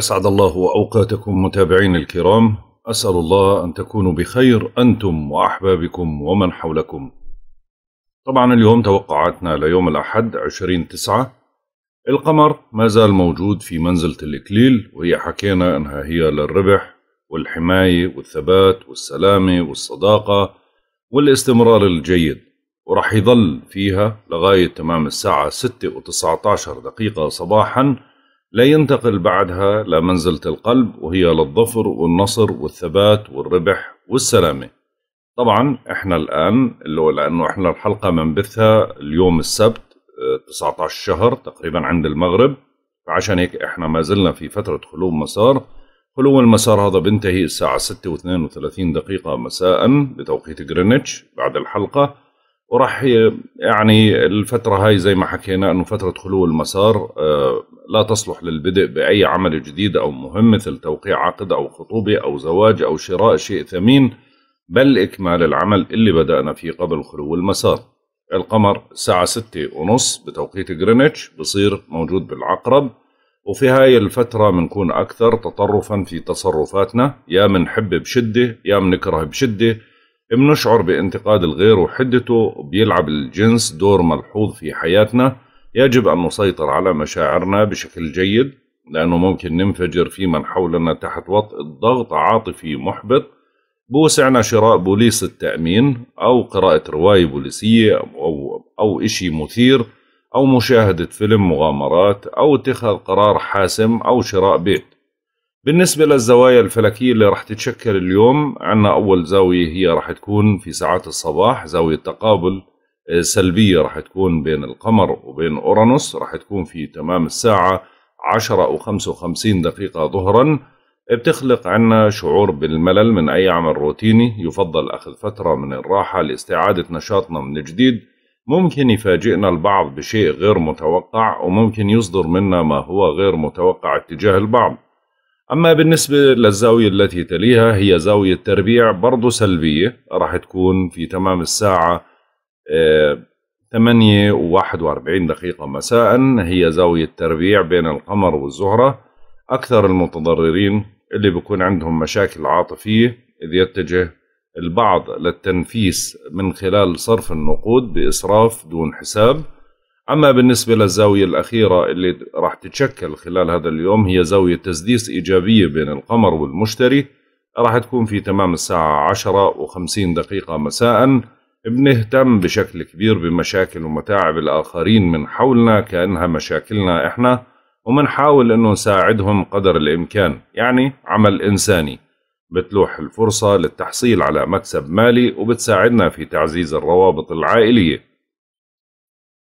أسعد الله أوقاتكم متابعين الكرام أسأل الله أن تكونوا بخير أنتم وأحبابكم ومن حولكم طبعا اليوم توقعاتنا ليوم الأحد 20 تسعة القمر ما زال موجود في منزلة الإكليل وهي حكينا أنها هي للربح والحماية والثبات والسلامة والصداقة والاستمرار الجيد ورح يظل فيها لغاية تمام الساعة 6 و19 دقيقة صباحاً لا ينتقل بعدها لمنزلة القلب وهي للظفر والنصر والثبات والربح والسلامة طبعا احنا الآن اللي هو لأنه احنا الحلقة منبثها اليوم السبت 19 آه، شهر تقريبا عند المغرب فعشان هيك احنا ما زلنا في فترة خلو مسار خلو المسار هذا بينتهي الساعة 6 و32 دقيقة مساء بتوقيت جرينتش بعد الحلقة وراح يعني الفترة هاي زي ما حكينا أنه فترة خلو المسار آه، لا تصلح للبدء بأي عمل جديد أو مهم مثل توقيع عقد أو خطوبة أو زواج أو شراء شيء ثمين بل إكمال العمل اللي بدأنا فيه قبل خلو المسار القمر الساعة ستة ونص بتوقيت غرينتش بصير موجود بالعقرب وفي هاي الفترة بنكون أكثر تطرفا في تصرفاتنا يا منحب بشدة يا منكره بشدة بنشعر بانتقاد الغير وحدته بيلعب الجنس دور ملحوظ في حياتنا يجب أن نسيطر على مشاعرنا بشكل جيد لأنه ممكن ننفجر في من حولنا تحت وطء الضغط عاطفي محبط بوسعنا شراء بوليس التأمين أو قراءة رواية بوليسية أو, أو إشي مثير أو مشاهدة فيلم مغامرات أو اتخاذ قرار حاسم أو شراء بيت بالنسبة للزوايا الفلكية اللي راح تتشكل اليوم عنا أول زاوية هي راح تكون في ساعات الصباح زاوية تقابل آه، سلبية راح تكون بين القمر وبين أورانوس راح تكون في تمام الساعة 10 أو 55 دقيقة ظهرا بتخلق عنا شعور بالملل من أي عمل روتيني يفضل أخذ فترة من الراحة لاستعادة نشاطنا من جديد ممكن يفاجئنا البعض بشيء غير متوقع وممكن يصدر منا ما هو غير متوقع اتجاه البعض أما بالنسبة للزاوية التي تليها هي زاوية تربيع برضو سلبية راح تكون في تمام الساعة 8 و 41 دقيقة مساء هي زاوية تربيع بين القمر والزهرة أكثر المتضررين اللي بيكون عندهم مشاكل عاطفية إذ يتجه البعض للتنفيس من خلال صرف النقود بإسراف دون حساب أما بالنسبة للزاوية الأخيرة اللي راح تتشكل خلال هذا اليوم هي زاوية تسديس إيجابية بين القمر والمشتري راح تكون في تمام الساعة عشرة وخمسين دقيقة مساءً بنهتم بشكل كبير بمشاكل ومتاعب الآخرين من حولنا كأنها مشاكلنا إحنا ومنحاول أنه نساعدهم قدر الإمكان يعني عمل إنساني بتلوح الفرصة للتحصيل على مكسب مالي وبتساعدنا في تعزيز الروابط العائلية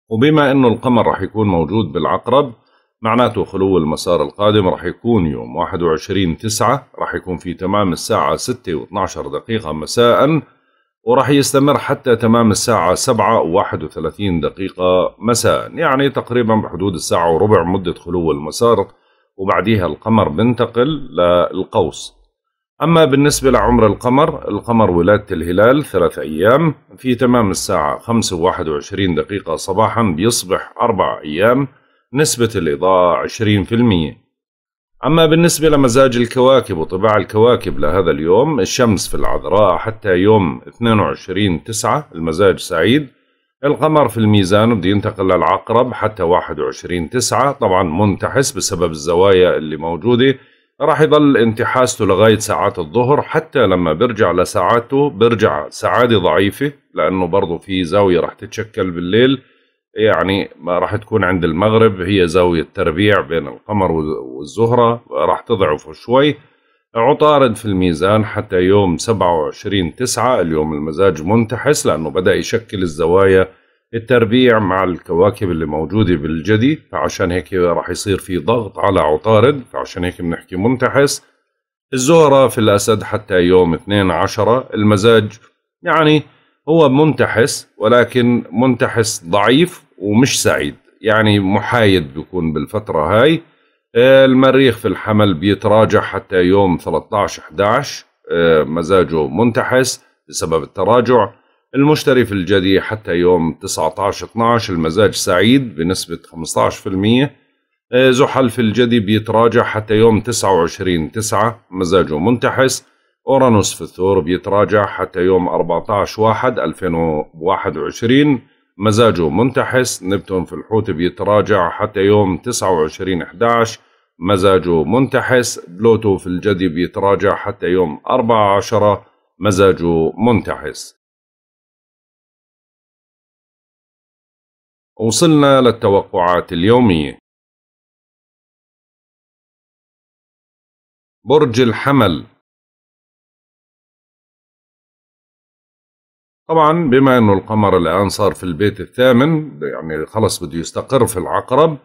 وبما أنه القمر رح يكون موجود بالعقرب معناته خلو المسار القادم رح يكون يوم 21 9 رح يكون في تمام الساعة 6 و12 دقيقة مساء ورح يستمر حتى تمام الساعة 7 و31 دقيقة مساء يعني تقريبا بحدود الساعة وربع مدة خلو المسار وبعديها القمر بنتقل للقوس أما بالنسبة لعمر القمر القمر ولادة الهلال ثلاث أيام في تمام الساعة 5 و21 دقيقة صباحا بيصبح أربع أيام نسبة الإضاءة 20% أما بالنسبة لمزاج الكواكب وطباع الكواكب لهذا اليوم الشمس في العذراء حتى يوم 22 9 المزاج سعيد القمر في الميزان بده ينتقل للعقرب حتى 21 9 طبعا منتحس بسبب الزوايا اللي موجودة راح يضل انتحاسته لغاية ساعات الظهر حتى لما بيرجع لساعاته بيرجع سعادة ضعيفة لأنه برضه في زاوية راح تتشكل بالليل يعني ما راح تكون عند المغرب هي زاوية تربيع بين القمر والزهرة راح تضعفه شوي عطارد في الميزان حتى يوم 27 تسعة اليوم المزاج منتحس لأنه بدأ يشكل الزوايا التربيع مع الكواكب اللي موجودة بالجدي فعشان هيك راح يصير في ضغط على عطارد فعشان هيك بنحكي منتحس الزهرة في الأسد حتى يوم 12 عشرة المزاج يعني هو منتحس ولكن منتحس ضعيف ومش سعيد يعني محايد بيكون بالفترة هاي المريخ في الحمل بيتراجع حتى يوم 13 11 آه، مزاجه منتحس بسبب التراجع المشتري في الجدي حتى يوم 19/12 المزاج سعيد بنسبة 15% زحل في آه، الجدي بيتراجع حتى يوم 29/9 مزاجه منتحس أورانوس في الثور بيتراجع حتى يوم 14/1/2021 مزاجه منتحس نبتون في الحوت بيتراجع حتى يوم 29/11 مزاجه منتحس بلوتو في الجدي بيتراجع حتى يوم 14 مزاجه منتحس وصلنا للتوقعات اليومية برج الحمل طبعا بما انه القمر الان صار في البيت الثامن يعني خلص بده يستقر في العقرب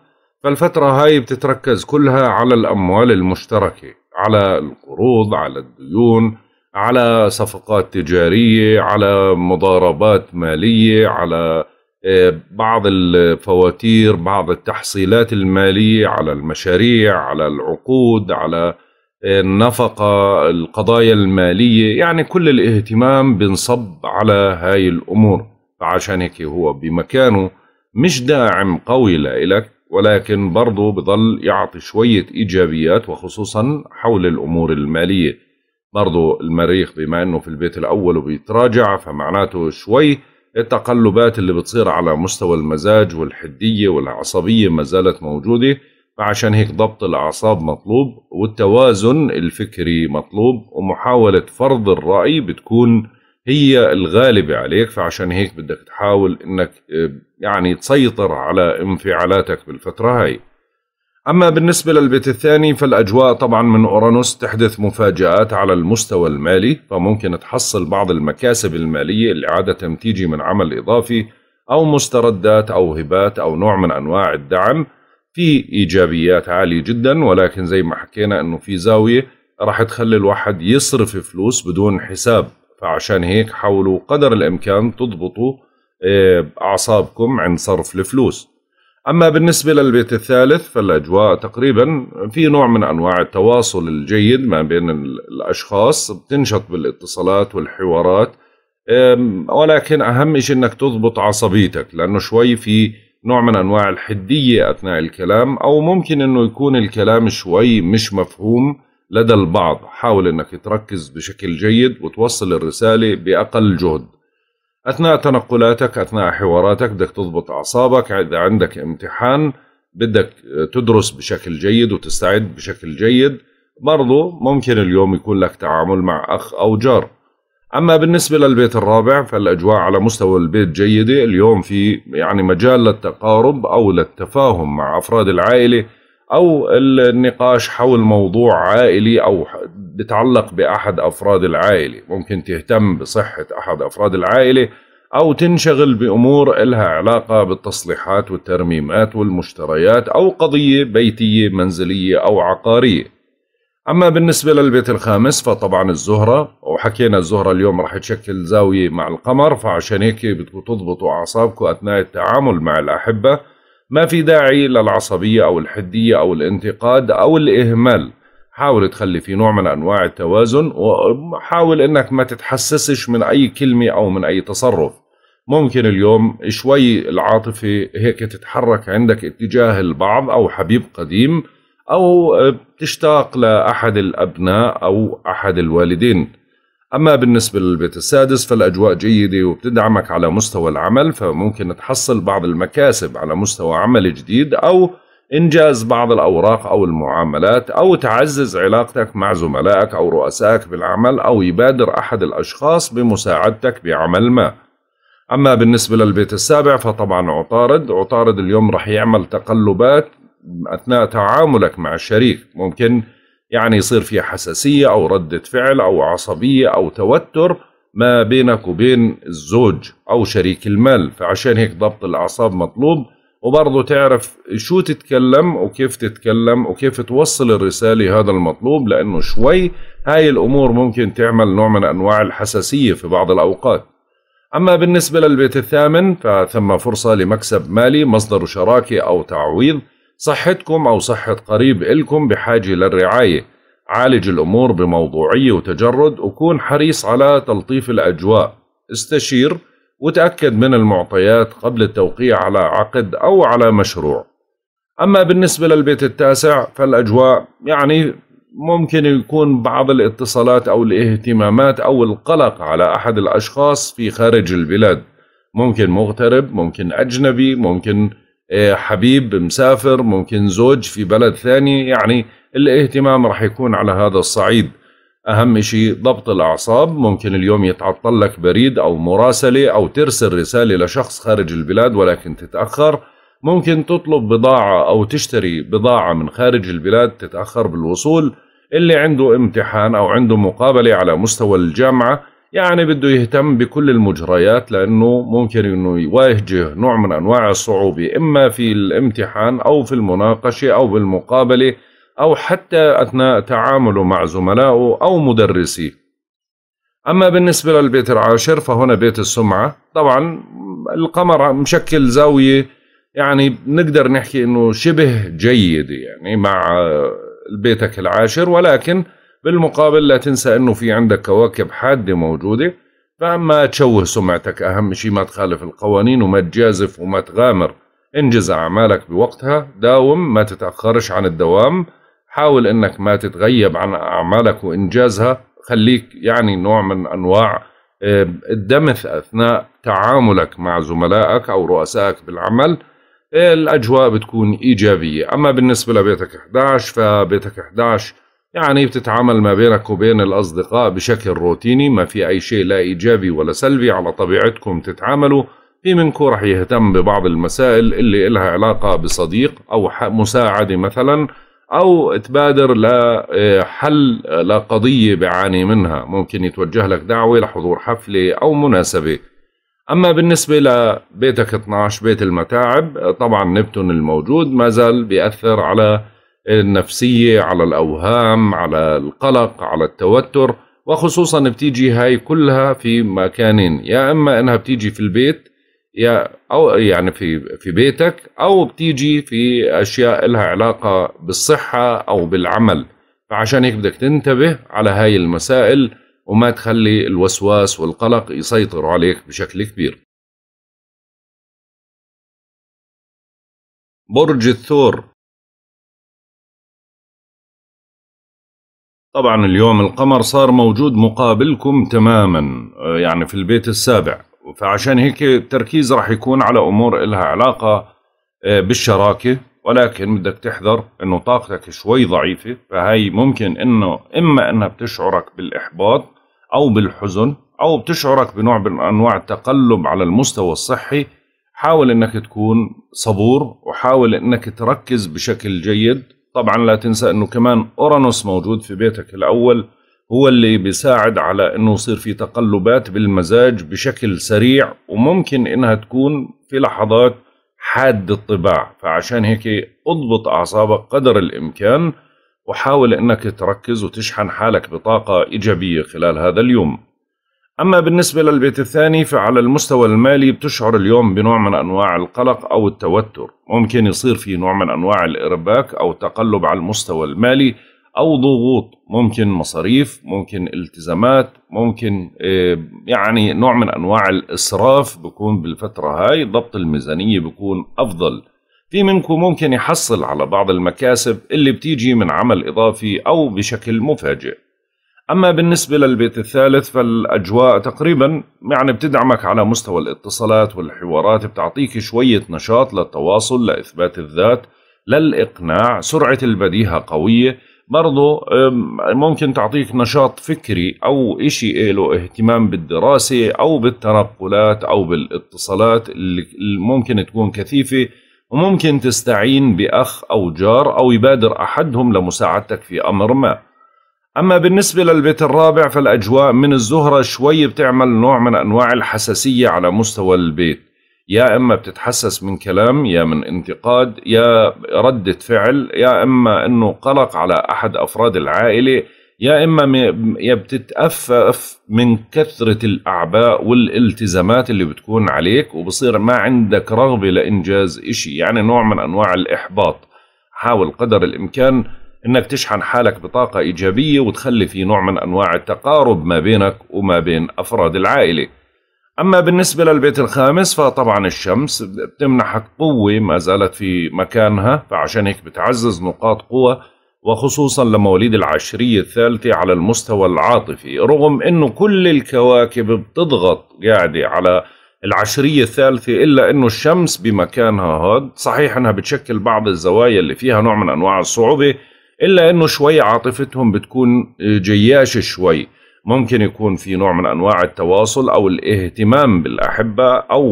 فالفترة هاي بتتركز كلها على الاموال المشتركة على القروض على الديون على صفقات تجارية على مضاربات مالية على بعض الفواتير بعض التحصيلات المالية على المشاريع على العقود على النفقة القضايا المالية يعني كل الاهتمام بنصب على هاي الأمور فعشان هيك هو بمكانه مش داعم قوي لإلك ولكن برضه بضل يعطي شوية إيجابيات وخصوصا حول الأمور المالية برضه المريخ بما أنه في البيت الأول وبيتراجع فمعناته شوي التقلبات اللي بتصير على مستوى المزاج والحدية والعصبية ما زالت موجودة فعشان هيك ضبط الأعصاب مطلوب والتوازن الفكري مطلوب ومحاولة فرض الرأي بتكون هي الغالبة عليك فعشان هيك بدك تحاول انك آه، يعني تسيطر على انفعالاتك بالفترة هاي أما بالنسبة للبيت الثاني فالأجواء طبعا من أورانوس تحدث مفاجآت على المستوى المالي فممكن تحصل بعض المكاسب المالية اللي عادة تيجي من عمل إضافي أو مستردات أو هبات أو نوع من أنواع الدعم في إيجابيات عالية جدا ولكن زي ما حكينا أنه في زاوية راح تخلي الواحد يصرف فلوس بدون حساب فعشان هيك حاولوا قدر الإمكان تضبطوا آه، أعصابكم عند صرف الفلوس أما بالنسبة للبيت الثالث فالأجواء تقريبا في نوع من أنواع التواصل الجيد ما بين الأشخاص بتنشط بالاتصالات والحوارات ولكن أهم شيء أنك تضبط عصبيتك لأنه شوي في نوع من أنواع الحدية أثناء الكلام أو ممكن أنه يكون الكلام شوي مش مفهوم لدى البعض حاول أنك تركز بشكل جيد وتوصل الرسالة بأقل جهد اثناء تنقلاتك اثناء حواراتك بدك تضبط اعصابك اذا عندك امتحان بدك تدرس بشكل جيد وتستعد بشكل جيد برضو ممكن اليوم يكون لك تعامل مع اخ او جار اما بالنسبه للبيت الرابع فالاجواء على مستوى البيت جيده اليوم في يعني مجال للتقارب او للتفاهم مع افراد العائله او النقاش حول موضوع عائلي او بتعلق بأحد أفراد العائلة ممكن تهتم بصحة أحد أفراد العائلة أو تنشغل بأمور إلها علاقة بالتصليحات والترميمات والمشتريات أو قضية بيتية منزلية أو عقارية أما بالنسبة للبيت الخامس فطبعا الزهرة وحكينا الزهرة اليوم رح تشكل زاوية مع القمر فعشان هيك بدكم تضبطوا أعصابكم أثناء التعامل مع الأحبة ما في داعي للعصبية أو الحدية أو الانتقاد أو الإهمال حاول تخلي في نوع من انواع التوازن وحاول انك ما تتحسسش من اي كلمه او من اي تصرف ممكن اليوم شوي العاطفه هيك تتحرك عندك اتجاه البعض او حبيب قديم او تشتاق لاحد الابناء او احد الوالدين أما بالنسبة للبيت السادس فالأجواء جيدة وبتدعمك على مستوى العمل فممكن تحصل بعض المكاسب على مستوى عمل جديد أو إنجاز بعض الأوراق أو المعاملات أو تعزز علاقتك مع زملائك أو رؤسائك بالعمل أو يبادر أحد الأشخاص بمساعدتك بعمل ما أما بالنسبة للبيت السابع فطبعا عطارد عطارد اليوم رح يعمل تقلبات أثناء تعاملك مع الشريك ممكن يعني يصير في حساسية أو ردة فعل أو عصبية أو توتر ما بينك وبين الزوج أو شريك المال فعشان هيك ضبط الأعصاب مطلوب وبرضه تعرف شو تتكلم وكيف تتكلم وكيف توصل الرسالة هذا المطلوب لأنه شوي هاي الأمور ممكن تعمل نوع من أنواع الحساسية في بعض الأوقات أما بالنسبة للبيت الثامن فثم فرصة لمكسب مالي مصدر شراكة أو تعويض صحتكم أو صحة قريب إلكم بحاجة للرعاية عالج الأمور بموضوعية وتجرد وكون حريص على تلطيف الأجواء استشير وتأكد من المعطيات قبل التوقيع على عقد أو على مشروع أما بالنسبة للبيت التاسع فالأجواء يعني ممكن يكون بعض الاتصالات أو الاهتمامات أو القلق على أحد الأشخاص في خارج البلاد ممكن مغترب ممكن أجنبي ممكن آه، حبيب مسافر ممكن زوج في بلد ثاني يعني الاهتمام رح يكون على هذا الصعيد أهم شيء ضبط الأعصاب ممكن اليوم يتعطل لك بريد أو مراسلة أو ترسل رسالة لشخص خارج البلاد ولكن تتأخر ممكن تطلب بضاعة أو تشتري بضاعة من خارج البلاد تتأخر بالوصول اللي عنده امتحان أو عنده مقابلة على مستوى الجامعة يعني بده يهتم بكل المجريات لأنه ممكن أنه يواجه نوع من أنواع الصعوبة إما في الامتحان أو في المناقشة أو بالمقابلة أو حتى أثناء تعامله مع زملائه أو مدرسيه أما بالنسبة للبيت العاشر فهنا بيت السمعة طبعا القمر مشكل زاوية يعني نقدر نحكي أنه شبه جيد يعني مع بيتك العاشر ولكن بالمقابل لا تنسى أنه في عندك كواكب حادة موجودة فما تشوه سمعتك أهم شيء ما تخالف القوانين وما تجازف وما تغامر انجز أعمالك بوقتها داوم ما تتأخرش عن الدوام حاول انك ما تتغيب عن اعمالك وانجازها خليك يعني نوع من انواع آه، الدمث اثناء تعاملك مع زملائك او رؤسائك بالعمل آه، الاجواء بتكون ايجابيه اما بالنسبه لبيتك 11 فبيتك 11 يعني بتتعامل ما بينك وبين الأصدقاء بشكل روتيني ما في أي شيء لا إيجابي ولا سلبي على طبيعتكم تتعاملوا في منكم رح يهتم ببعض المسائل اللي إلها علاقة بصديق أو مساعدة مثلا او تبادر لحل آه، آه، لقضيه بعاني منها ممكن يتوجه لك دعوه لحضور حفله او مناسبه اما بالنسبه لبيتك 12 بيت المتاعب آه، طبعا نبتون الموجود ما زال بياثر على النفسيه على الاوهام على القلق على التوتر وخصوصا بتيجي هاي كلها في مكانين يا اما انها بتيجي في البيت يا او يعني في في بيتك او بتيجي في اشياء لها علاقه بالصحه او بالعمل فعشان هيك بدك تنتبه على هاي المسائل وما تخلي الوسواس والقلق يسيطروا عليك بشكل كبير برج الثور طبعا اليوم القمر صار موجود مقابلكم تماما يعني في البيت السابع فعشان هيك التركيز راح يكون على امور إلها علاقه آه، بالشراكه ولكن بدك تحذر انه طاقتك شوي ضعيفه فهي ممكن انه اما انها بتشعرك بالاحباط او بالحزن او بتشعرك بنوع من انواع التقلب على المستوى الصحي حاول انك تكون صبور وحاول انك تركز بشكل جيد طبعا لا تنسى انه كمان اورانوس موجود في بيتك الاول هو اللي بيساعد على انه يصير في تقلبات بالمزاج بشكل سريع وممكن انها تكون في لحظات حاد الطباع فعشان هيك اضبط اعصابك قدر الامكان وحاول انك تركز وتشحن حالك بطاقة ايجابية خلال هذا اليوم اما بالنسبة للبيت الثاني فعلى المستوى المالي بتشعر اليوم بنوع من انواع القلق او التوتر ممكن يصير في نوع من انواع الارباك او تقلب على المستوى المالي او ضغوط ممكن مصاريف ممكن التزامات ممكن آه، يعني نوع من انواع الاسراف بكون بالفتره هاي ضبط الميزانيه بكون افضل في منكم ممكن يحصل على بعض المكاسب اللي بتيجي من عمل اضافي او بشكل مفاجئ اما بالنسبه للبيت الثالث فالاجواء تقريبا يعني بتدعمك على مستوى الاتصالات والحوارات بتعطيك شويه نشاط للتواصل لاثبات الذات للاقناع سرعه البديهه قويه برضه ممكن تعطيك نشاط فكري او إشي له اهتمام بالدراسة او بالتنقلات او بالاتصالات اللي ممكن تكون كثيفة وممكن تستعين باخ او جار او يبادر احدهم لمساعدتك في امر ما اما بالنسبة للبيت الرابع فالاجواء من الزهرة شوي بتعمل نوع من انواع الحساسية على مستوى البيت يا اما بتتحسس من كلام يا من انتقاد يا رده فعل يا اما انه قلق على احد افراد العائله يا اما يا بتتأفف من كثره الاعباء والالتزامات اللي بتكون عليك وبصير ما عندك رغبه لانجاز إشي يعني نوع من انواع الاحباط حاول قدر الامكان انك تشحن حالك بطاقه ايجابيه وتخلي في نوع من انواع التقارب ما بينك وما بين افراد العائله أما بالنسبة للبيت الخامس فطبعا الشمس بتمنحك قوة ما زالت في مكانها فعشان هيك بتعزز نقاط قوة وخصوصا لمواليد العشرية الثالثة على المستوى العاطفي رغم أنه كل الكواكب بتضغط قاعدة على العشرية الثالثة إلا أنه الشمس بمكانها هاد صحيح أنها بتشكل بعض الزوايا اللي فيها نوع من أنواع الصعوبة إلا أنه شوي عاطفتهم بتكون جياشة شوي ممكن يكون في نوع من انواع التواصل او الاهتمام بالاحبه او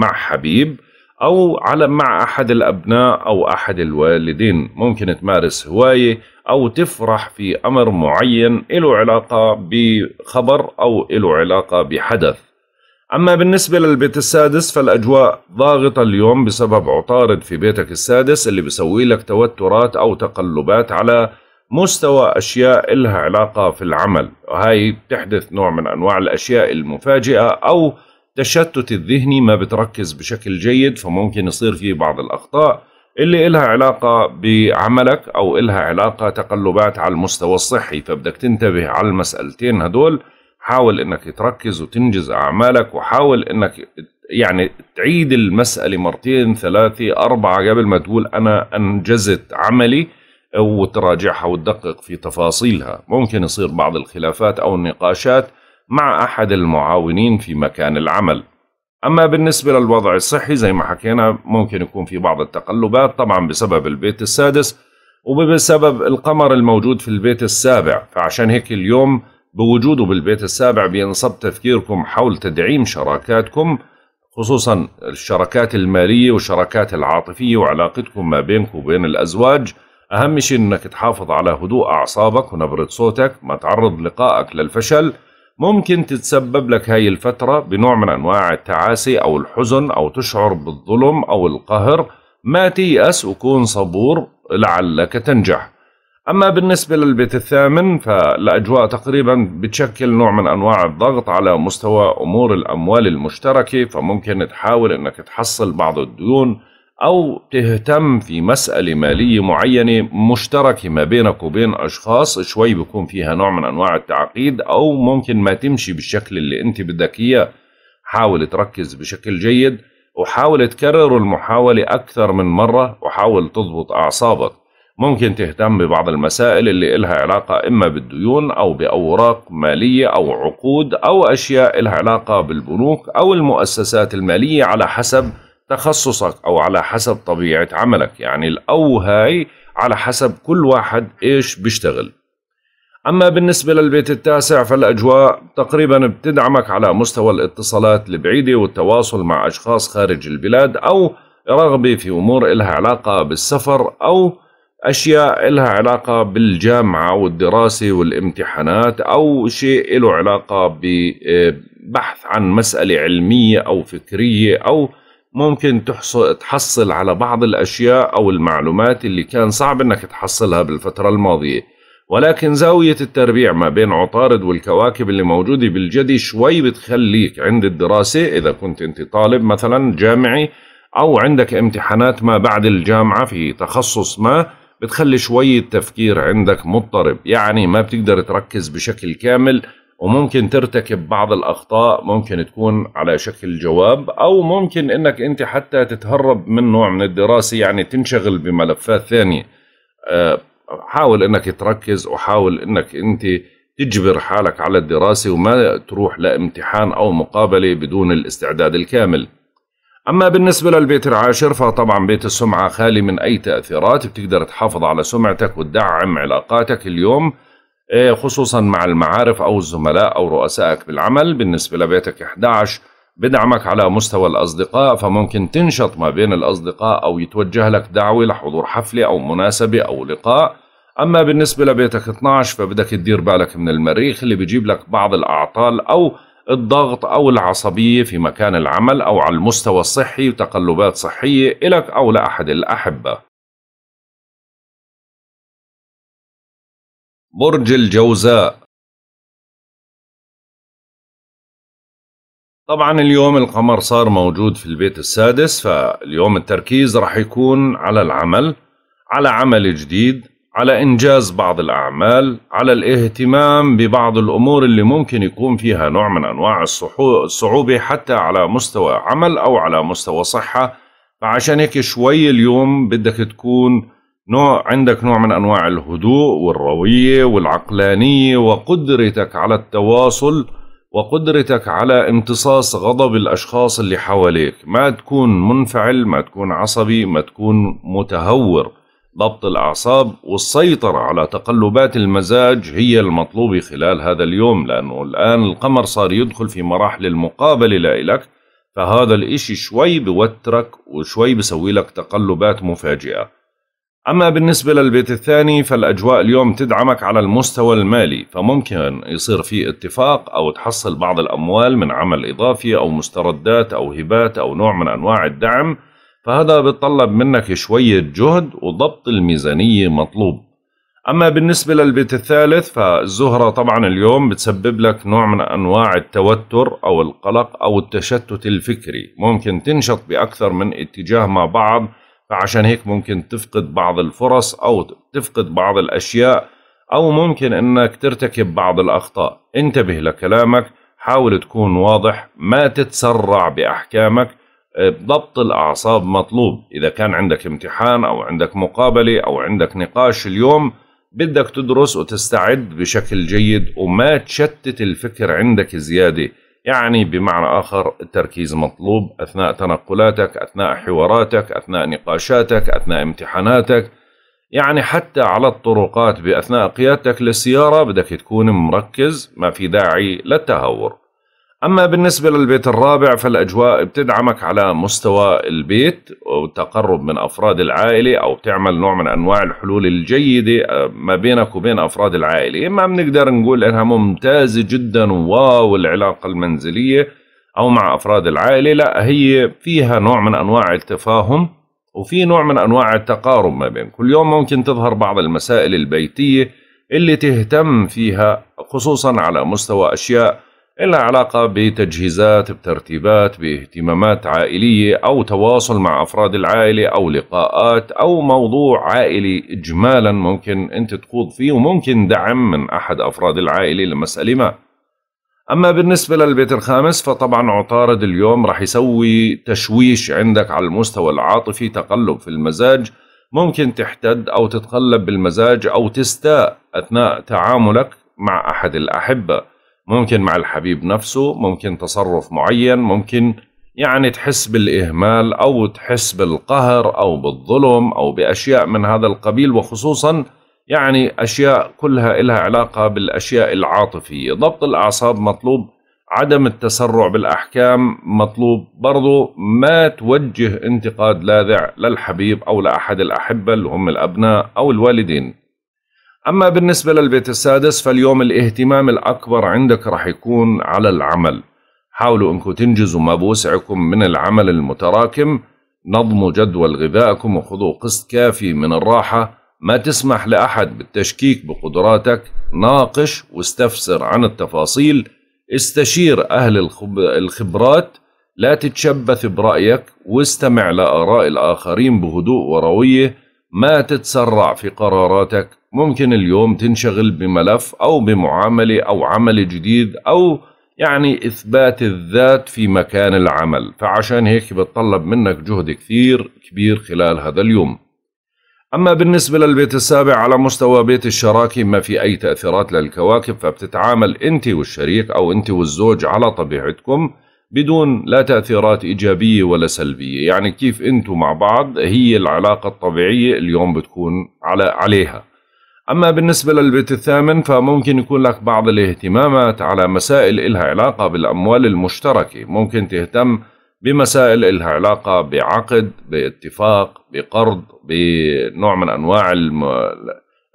مع حبيب او على مع احد الابناء او احد الوالدين ممكن تمارس هوايه او تفرح في امر معين له علاقه بخبر او له علاقه بحدث أما بالنسبة للبيت السادس فالأجواء ضاغطة اليوم بسبب عطارد في بيتك السادس اللي بيسوي لك توترات أو تقلبات على مستوى أشياء إلها علاقة في العمل وهي بتحدث نوع من أنواع الأشياء المفاجئة أو تشتت الذهني ما بتركز بشكل جيد فممكن يصير فيه بعض الأخطاء اللي إلها علاقة بعملك أو إلها علاقة تقلبات على المستوى الصحي فبدك تنتبه على المسألتين هدول حاول إنك تركز وتنجز أعمالك وحاول إنك يعني تعيد المسألة مرتين ثلاثة أربعة قبل ما تقول أنا أنجزت عملي وتراجعها وتدقق في تفاصيلها ممكن يصير بعض الخلافات أو النقاشات مع أحد المعاونين في مكان العمل أما بالنسبة للوضع الصحي زي ما حكينا ممكن يكون في بعض التقلبات طبعا بسبب البيت السادس وبسبب القمر الموجود في البيت السابع فعشان هيك اليوم بوجوده بالبيت السابع بينصب تفكيركم حول تدعيم شراكاتكم خصوصا الشراكات المالية والشراكات العاطفية وعلاقتكم ما بينكم وبين الأزواج أهم شيء إنك تحافظ على هدوء أعصابك ونبرة صوتك ما تعرض لقائك للفشل ممكن تتسبب لك هاي الفترة بنوع من أنواع التعاسي أو الحزن أو تشعر بالظلم أو القهر ما تيأس وكون صبور لعلك تنجح أما بالنسبة للبيت الثامن فالأجواء تقريبا بتشكل نوع من أنواع الضغط على مستوى أمور الأموال المشتركة فممكن تحاول أنك تحصل بعض الديون أو تهتم في مسألة مالية معينة مشتركة ما بينك وبين أشخاص شوي بيكون فيها نوع من أنواع التعقيد أو ممكن ما تمشي بالشكل اللي أنت بدك إياه حاول تركز بشكل جيد وحاول تكرر المحاولة أكثر من مرة وحاول تضبط أعصابك ممكن تهتم ببعض المسائل اللي إلها علاقة إما بالديون أو بأوراق مالية أو عقود أو أشياء إلها علاقة بالبنوك أو المؤسسات المالية على حسب تخصصك او على حسب طبيعه عملك يعني هاي على حسب كل واحد ايش بيشتغل اما بالنسبه للبيت التاسع فالاجواء تقريبا بتدعمك على مستوى الاتصالات البعيده والتواصل مع اشخاص خارج البلاد او رغبه في امور إلها علاقه بالسفر او اشياء إلها علاقه بالجامعه والدراسه والامتحانات او شيء له علاقه ببحث عن مساله علميه او فكريه او ممكن تحصل على بعض الأشياء أو المعلومات اللي كان صعب أنك تحصلها بالفترة الماضية ولكن زاوية التربيع ما بين عطارد والكواكب اللي موجودة بالجدي شوي بتخليك عند الدراسة إذا كنت أنت طالب مثلا جامعي أو عندك امتحانات ما بعد الجامعة في تخصص ما بتخلي شوية تفكير عندك مضطرب يعني ما بتقدر تركز بشكل كامل وممكن ترتكب بعض الاخطاء ممكن تكون على شكل جواب او ممكن انك انت حتى تتهرب من نوع من الدراسه يعني تنشغل بملفات ثانيه آه، حاول انك تركز وحاول انك انت تجبر حالك على الدراسه وما تروح لامتحان او مقابله بدون الاستعداد الكامل أما بالنسبة للبيت العاشر فطبعا بيت السمعة خالي من أي تأثيرات بتقدر تحافظ على سمعتك وتدعم علاقاتك اليوم إيه، خصوصا مع المعارف أو الزملاء أو رؤسائك بالعمل بالنسبة لبيتك 11 بدعمك على مستوى الأصدقاء فممكن تنشط ما بين الأصدقاء أو يتوجه لك دعوة لحضور حفلة أو مناسبة أو لقاء أما بالنسبة لبيتك 12 فبدك تدير بالك من المريخ اللي بيجيب لك بعض الأعطال أو الضغط أو العصبية في مكان العمل أو على المستوى الصحي وتقلبات صحية إلك أو لأحد الأحبة برج الجوزاء طبعا اليوم القمر صار موجود في البيت السادس فاليوم التركيز راح يكون على العمل على عمل جديد على إنجاز بعض الأعمال على الاهتمام ببعض الأمور اللي ممكن يكون فيها نوع من أنواع الصعوبة حتى على مستوى عمل أو على مستوى صحة فعشان هيك شوي اليوم بدك تكون نوع عندك نوع من أنواع الهدوء والروية والعقلانية وقدرتك على التواصل وقدرتك على امتصاص غضب الأشخاص اللي حواليك ما تكون منفعل ما تكون عصبي ما تكون متهور ضبط الأعصاب والسيطرة على تقلبات المزاج هي المطلوبة خلال هذا اليوم لأنه الآن القمر صار يدخل في مراحل المقابلة لإلك فهذا الإشي شوي بوترك وشوي بسوي لك تقلبات مفاجئة أما بالنسبة للبيت الثاني فالأجواء اليوم تدعمك على المستوى المالي فممكن يصير في اتفاق أو تحصل بعض الأموال من عمل إضافي أو مستردات أو هبات أو نوع من أنواع الدعم فهذا بتطلب منك شوية جهد وضبط الميزانية مطلوب أما بالنسبة للبيت الثالث فالزهرة طبعا اليوم بتسبب لك نوع من أنواع التوتر أو القلق أو التشتت الفكري ممكن تنشط بأكثر من اتجاه مع بعض فعشان هيك ممكن تفقد بعض الفرص أو تفقد بعض الأشياء أو ممكن أنك ترتكب بعض الأخطاء انتبه لكلامك حاول تكون واضح ما تتسرع بأحكامك آه، ضبط الأعصاب مطلوب إذا كان عندك امتحان أو عندك مقابلة أو عندك نقاش اليوم بدك تدرس وتستعد بشكل جيد وما تشتت الفكر عندك زيادة يعني بمعنى آخر التركيز مطلوب أثناء تنقلاتك أثناء حواراتك أثناء نقاشاتك أثناء امتحاناتك يعني حتى على الطرقات بأثناء قيادتك للسيارة بدك تكون مركز ما في داعي للتهور أما بالنسبة للبيت الرابع فالأجواء بتدعمك على مستوى البيت والتقرب من أفراد العائلة أو بتعمل نوع من أنواع الحلول الجيدة آه، ما بينك وبين أفراد العائلة ما بنقدر نقول إنها ممتازة جدا واو العلاقة المنزلية أو مع أفراد العائلة لا هي فيها نوع من أنواع التفاهم وفي نوع من أنواع التقارب ما بين كل يوم ممكن تظهر بعض المسائل البيتية اللي تهتم فيها خصوصا على مستوى أشياء إلها علاقة بتجهيزات بترتيبات باهتمامات عائلية أو تواصل مع أفراد العائلة أو لقاءات أو موضوع عائلي إجمالا ممكن أنت تخوض فيه وممكن دعم من أحد أفراد العائلة لمسألة ما أما بالنسبة للبيت الخامس فطبعا عطارد اليوم رح يسوي تشويش عندك على المستوى العاطفي تقلب في المزاج ممكن تحتد أو تتقلب بالمزاج أو تستاء أثناء تعاملك مع أحد الأحبة ممكن مع الحبيب نفسه ممكن تصرف معين ممكن يعني تحس بالإهمال أو تحس بالقهر أو بالظلم أو بأشياء من هذا القبيل وخصوصا يعني أشياء كلها إلها علاقة بالأشياء العاطفية ضبط الأعصاب مطلوب عدم التسرع بالأحكام مطلوب برضو ما توجه انتقاد لاذع للحبيب أو لأحد الأحبة اللي هم الأبناء أو الوالدين أما بالنسبة للبيت السادس فاليوم الاهتمام الأكبر عندك رح يكون على العمل حاولوا أنكم تنجزوا ما بوسعكم من العمل المتراكم نظموا جدول غذائكم وخذوا قسط كافي من الراحة ما تسمح لأحد بالتشكيك بقدراتك ناقش واستفسر عن التفاصيل استشير أهل الخبرات لا تتشبث برأيك واستمع لآراء الآخرين بهدوء وروية ما تتسرع في قراراتك ممكن اليوم تنشغل بملف أو بمعاملة أو عمل جديد أو يعني إثبات الذات في مكان العمل فعشان هيك بتطلب منك جهد كثير كبير خلال هذا اليوم أما بالنسبة للبيت السابع على مستوى بيت الشراكة ما في أي تأثيرات للكواكب فبتتعامل أنت والشريك أو أنت والزوج على طبيعتكم بدون لا تأثيرات إيجابية ولا سلبية يعني كيف أنتوا مع بعض هي العلاقة الطبيعية اليوم بتكون على عليها أما بالنسبة للبيت الثامن فممكن يكون لك بعض الاهتمامات على مسائل إلها علاقة بالأموال المشتركة ممكن تهتم بمسائل إلها علاقة بعقد باتفاق بقرض بنوع من أنواع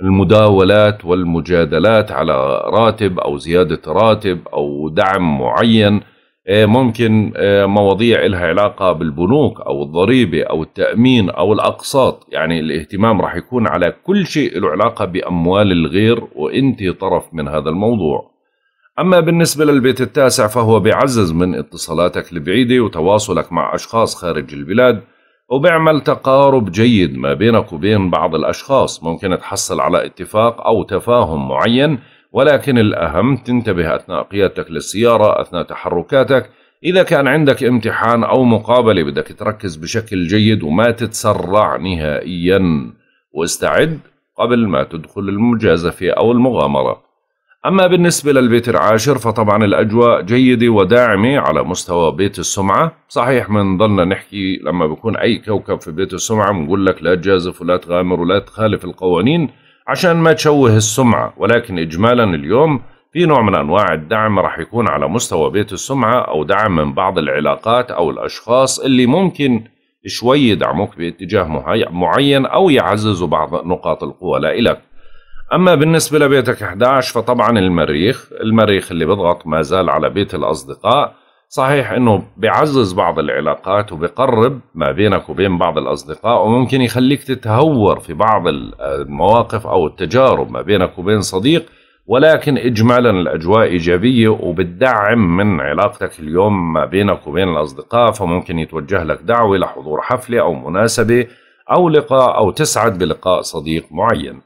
المداولات والمجادلات على راتب أو زيادة راتب أو دعم معين آه، ممكن آه، مواضيع لها علاقة بالبنوك أو الضريبة أو التأمين أو الأقساط يعني الاهتمام راح يكون على كل شيء له علاقة بأموال الغير وإنت طرف من هذا الموضوع أما بالنسبة للبيت التاسع فهو بيعزز من اتصالاتك البعيدة وتواصلك مع أشخاص خارج البلاد وبيعمل تقارب جيد ما بينك وبين بعض الأشخاص ممكن تحصل على اتفاق أو تفاهم معين ولكن الأهم تنتبه أثناء قيادتك للسيارة أثناء تحركاتك إذا كان عندك امتحان أو مقابلة بدك تركز بشكل جيد وما تتسرع نهائيا واستعد قبل ما تدخل المجازفة أو المغامرة أما بالنسبة للبيت العاشر فطبعا الأجواء جيدة وداعمة على مستوى بيت السمعة صحيح بنضلنا نحكي لما بكون أي كوكب في بيت السمعة بنقول لك لا تجازف ولا تغامر ولا تخالف القوانين عشان ما تشوه السمعة ولكن إجمالا اليوم في نوع من أنواع الدعم راح يكون على مستوى بيت السمعة أو دعم من بعض العلاقات أو الأشخاص اللي ممكن شوي يدعموك باتجاه معين أو يعززوا بعض نقاط القوة لإلك أما بالنسبة لبيتك 11 فطبعا المريخ المريخ اللي بضغط ما زال على بيت الأصدقاء صحيح انه بيعزز بعض العلاقات وبقرب ما بينك وبين بعض الاصدقاء وممكن يخليك تتهور في بعض المواقف او التجارب ما بينك وبين صديق ولكن اجمالا الاجواء ايجابيه وبتدعم من علاقتك اليوم ما بينك وبين الاصدقاء فممكن يتوجه لك دعوه لحضور حفله او مناسبه او لقاء او تسعد بلقاء صديق معين.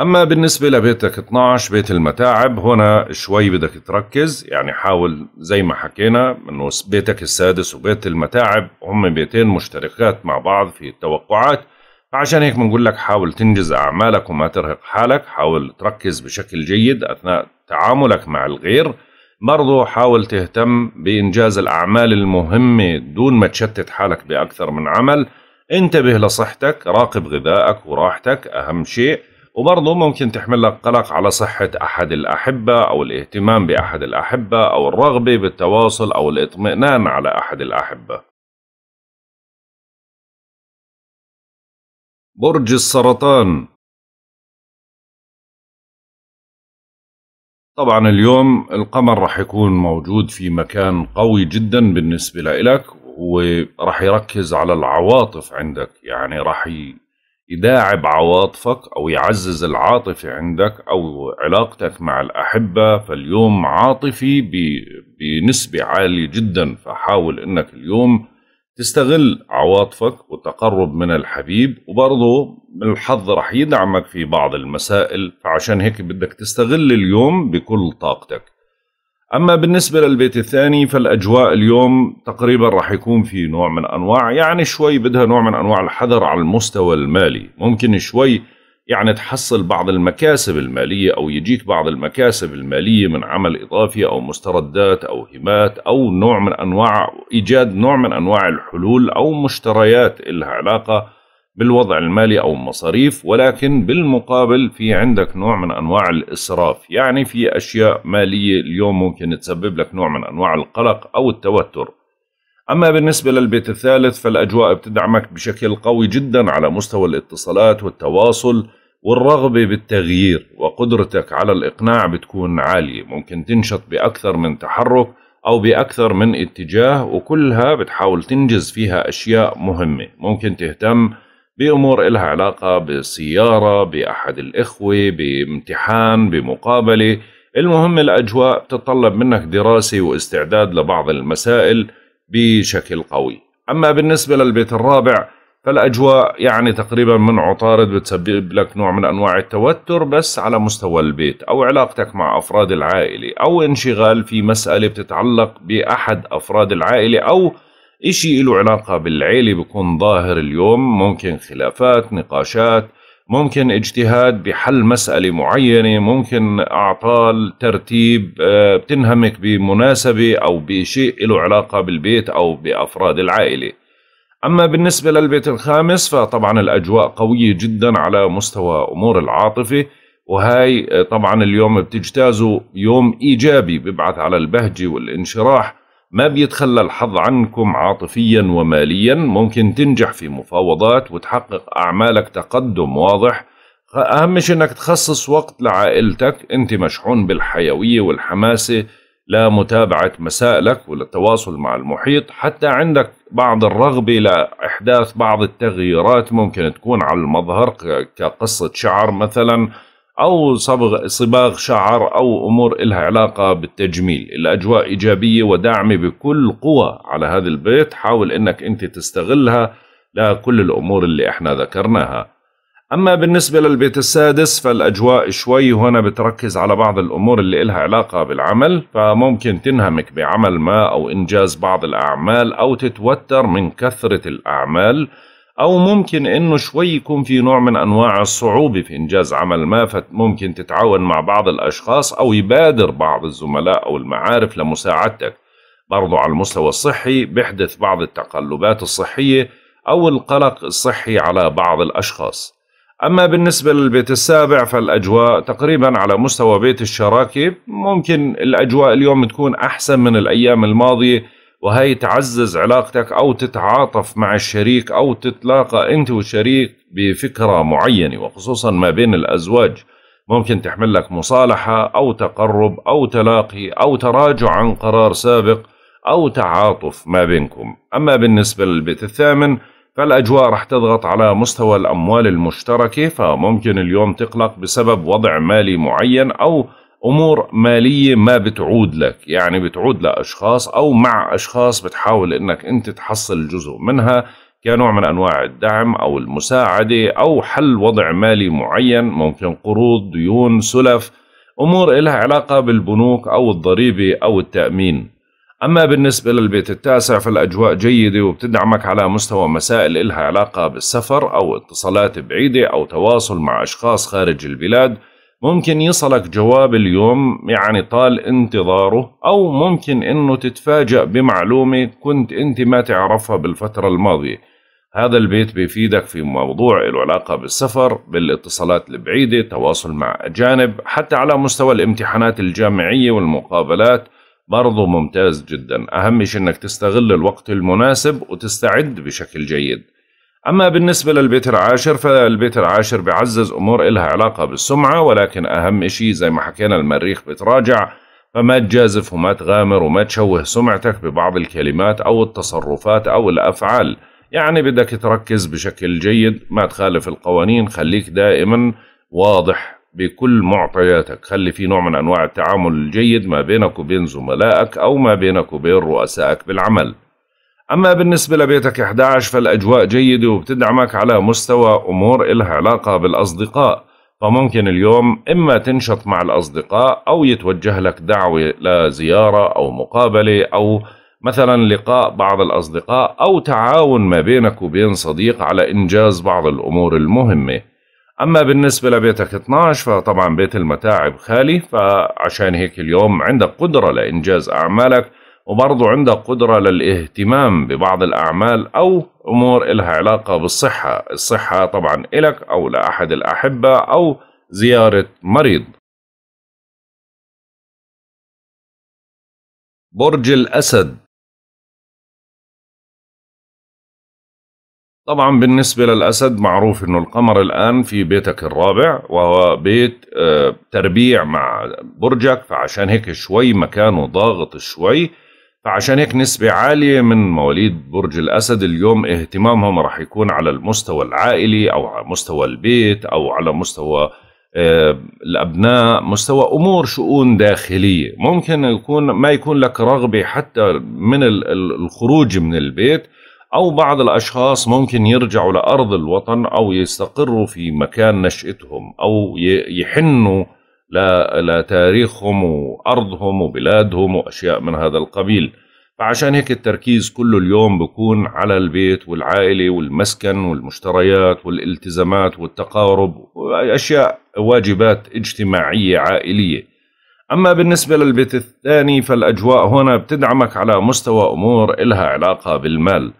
أما بالنسبة لبيتك 12 بيت المتاعب هنا شوي بدك تركز يعني حاول زي ما حكينا أنه بيتك السادس وبيت المتاعب هم بيتين مشتركات مع بعض في التوقعات فعشان هيك بنقول لك حاول تنجز أعمالك وما ترهق حالك حاول تركز بشكل جيد أثناء تعاملك مع الغير برضو حاول تهتم بإنجاز الأعمال المهمة دون ما تشتت حالك بأكثر من عمل انتبه لصحتك راقب غذائك وراحتك أهم شيء وبرضه ممكن تحمل لك قلق على صحة أحد الأحبة أو الاهتمام بأحد الأحبة أو الرغبة بالتواصل أو الاطمئنان على أحد الأحبة. برج السرطان طبعا اليوم القمر رح يكون موجود في مكان قوي جدا بالنسبة لك ورح يركز على العواطف عندك يعني رح يداعب عواطفك أو يعزز العاطفة عندك أو علاقتك مع الأحبة فاليوم عاطفي بنسبة عالية جدا فحاول أنك اليوم تستغل عواطفك والتقرب من الحبيب وبرضه الحظ رح يدعمك في بعض المسائل فعشان هيك بدك تستغل اليوم بكل طاقتك اما بالنسبه للبيت الثاني فالاجواء اليوم تقريبا راح يكون في نوع من انواع يعني شوي بدها نوع من انواع الحذر على المستوى المالي ممكن شوي يعني تحصل بعض المكاسب الماليه او يجيك بعض المكاسب الماليه من عمل اضافي او مستردات او همات او نوع من انواع ايجاد نوع من انواع الحلول او مشتريات إلها علاقه بالوضع المالي أو المصاريف ولكن بالمقابل في عندك نوع من أنواع الإسراف يعني في أشياء مالية اليوم ممكن تسبب لك نوع من أنواع القلق أو التوتر أما بالنسبة للبيت الثالث فالأجواء بتدعمك بشكل قوي جدا على مستوى الاتصالات والتواصل والرغبة بالتغيير وقدرتك على الإقناع بتكون عالية ممكن تنشط بأكثر من تحرك أو بأكثر من اتجاه وكلها بتحاول تنجز فيها أشياء مهمة ممكن تهتم بأمور إلها علاقة بسيارة بأحد الإخوة بامتحان بمقابلة المهم الأجواء تتطلب منك دراسة واستعداد لبعض المسائل بشكل قوي أما بالنسبة للبيت الرابع فالأجواء يعني تقريبا من عطارد بتسبب لك نوع من أنواع التوتر بس على مستوى البيت أو علاقتك مع أفراد العائلة أو انشغال في مسألة بتتعلق بأحد أفراد العائلة أو إشي له علاقة بالعيلة بيكون ظاهر اليوم ممكن خلافات نقاشات ممكن اجتهاد بحل مسألة معينة ممكن أعطال ترتيب آه، بتنهمك بمناسبة أو بشيء له علاقة بالبيت أو بأفراد العائلة أما بالنسبة للبيت الخامس فطبعا الأجواء قوية جدا على مستوى أمور العاطفة وهاي آه، طبعا اليوم بتجتازه يوم إيجابي ببعث على البهجة والانشراح ما بيتخلى الحظ عنكم عاطفيا وماليا ممكن تنجح في مفاوضات وتحقق أعمالك تقدم واضح أهم شيء أنك تخصص وقت لعائلتك أنت مشحون بالحيوية والحماسة لمتابعة مسائلك وللتواصل مع المحيط حتى عندك بعض الرغبة لإحداث بعض التغييرات ممكن تكون على المظهر كقصة شعر مثلا أو صبغ صباغ شعر أو أمور إلها علاقة بالتجميل الأجواء إيجابية وداعمة بكل قوة على هذا البيت حاول أنك أنت تستغلها لكل الأمور اللي إحنا ذكرناها أما بالنسبة للبيت السادس فالأجواء شوي هنا بتركز على بعض الأمور اللي إلها علاقة بالعمل فممكن تنهمك بعمل ما أو إنجاز بعض الأعمال أو تتوتر من كثرة الأعمال أو ممكن إنه شوي يكون في نوع من أنواع الصعوبة في إنجاز عمل ما فممكن تتعاون مع بعض الأشخاص أو يبادر بعض الزملاء أو المعارف لمساعدتك برضو على المستوى الصحي بيحدث بعض التقلبات الصحية أو القلق الصحي على بعض الأشخاص أما بالنسبة للبيت السابع فالأجواء تقريبا على مستوى بيت الشراكة ممكن الأجواء اليوم تكون أحسن من الأيام الماضية وهي تعزز علاقتك أو تتعاطف مع الشريك أو تتلاقى أنت والشريك بفكرة معينة وخصوصا ما بين الأزواج ممكن تحمل لك مصالحة أو تقرب أو تلاقي أو تراجع عن قرار سابق أو تعاطف ما بينكم أما بالنسبة للبيت الثامن فالأجواء رح تضغط على مستوى الأموال المشتركة فممكن اليوم تقلق بسبب وضع مالي معين أو امور ماليه ما بتعود لك يعني بتعود لاشخاص او مع اشخاص بتحاول انك انت تحصل جزء منها كنوع من انواع الدعم او المساعده او حل وضع مالي معين ممكن قروض ديون سلف امور لها علاقه بالبنوك او الضريبه او التامين أما بالنسبة للبيت التاسع فالأجواء جيدة وبتدعمك على مستوى مسائل إلها علاقة بالسفر أو اتصالات بعيدة أو تواصل مع أشخاص خارج البلاد ممكن يصلك جواب اليوم يعني طال انتظاره أو ممكن أنه تتفاجأ بمعلومة كنت أنت ما تعرفها بالفترة الماضية هذا البيت بيفيدك في موضوع العلاقة علاقة بالسفر بالاتصالات البعيدة تواصل مع أجانب حتى على مستوى الامتحانات الجامعية والمقابلات برضو ممتاز جدا أهم شيء أنك تستغل الوقت المناسب وتستعد بشكل جيد أما بالنسبة للبيت العاشر فالبيت العاشر بيعزز أمور إلها علاقة بالسمعة ولكن أهم شيء زي ما حكينا المريخ بتراجع فما تجازف وما تغامر وما تشوه سمعتك ببعض الكلمات أو التصرفات أو الأفعال يعني بدك تركز بشكل جيد ما تخالف القوانين خليك دائما واضح بكل معطياتك خلي في نوع من أنواع التعامل الجيد ما بينك وبين زملائك أو ما بينك وبين رؤسائك بالعمل أما بالنسبة لبيتك 11 فالأجواء جيدة وبتدعمك على مستوى أمور إلها علاقة بالأصدقاء فممكن اليوم إما تنشط مع الأصدقاء أو يتوجه لك دعوة لزيارة أو مقابلة أو مثلا لقاء بعض الأصدقاء أو تعاون ما بينك وبين صديق على إنجاز بعض الأمور المهمة أما بالنسبة لبيتك 12 فطبعا بيت المتاعب خالي فعشان هيك اليوم عندك قدرة لإنجاز أعمالك وبرضه عندها قدرة للاهتمام ببعض الأعمال أو أمور إلها علاقة بالصحة الصحة طبعا إلك أو لأحد الأحبة أو زيارة مريض برج الأسد طبعا بالنسبة للأسد معروف أنه القمر الآن في بيتك الرابع وهو بيت آه، تربيع مع برجك فعشان هيك شوي مكانه ضاغط شوي فعشان هيك نسبة عالية من مواليد برج الأسد اليوم اهتمامهم راح يكون على المستوى العائلي أو على مستوى البيت أو على مستوى آه، الأبناء مستوى أمور شؤون داخلية ممكن يكون ما يكون لك رغبة حتى من الخروج من البيت أو بعض الأشخاص ممكن يرجعوا لأرض الوطن أو يستقروا في مكان نشأتهم أو يحنوا لا, لا تاريخهم وأرضهم وبلادهم وأشياء من هذا القبيل فعشان هيك التركيز كله اليوم بكون على البيت والعائلة والمسكن والمشتريات والالتزامات والتقارب أشياء واجبات اجتماعية عائلية أما بالنسبة للبيت الثاني فالأجواء هنا بتدعمك على مستوى أمور إلها علاقة بالمال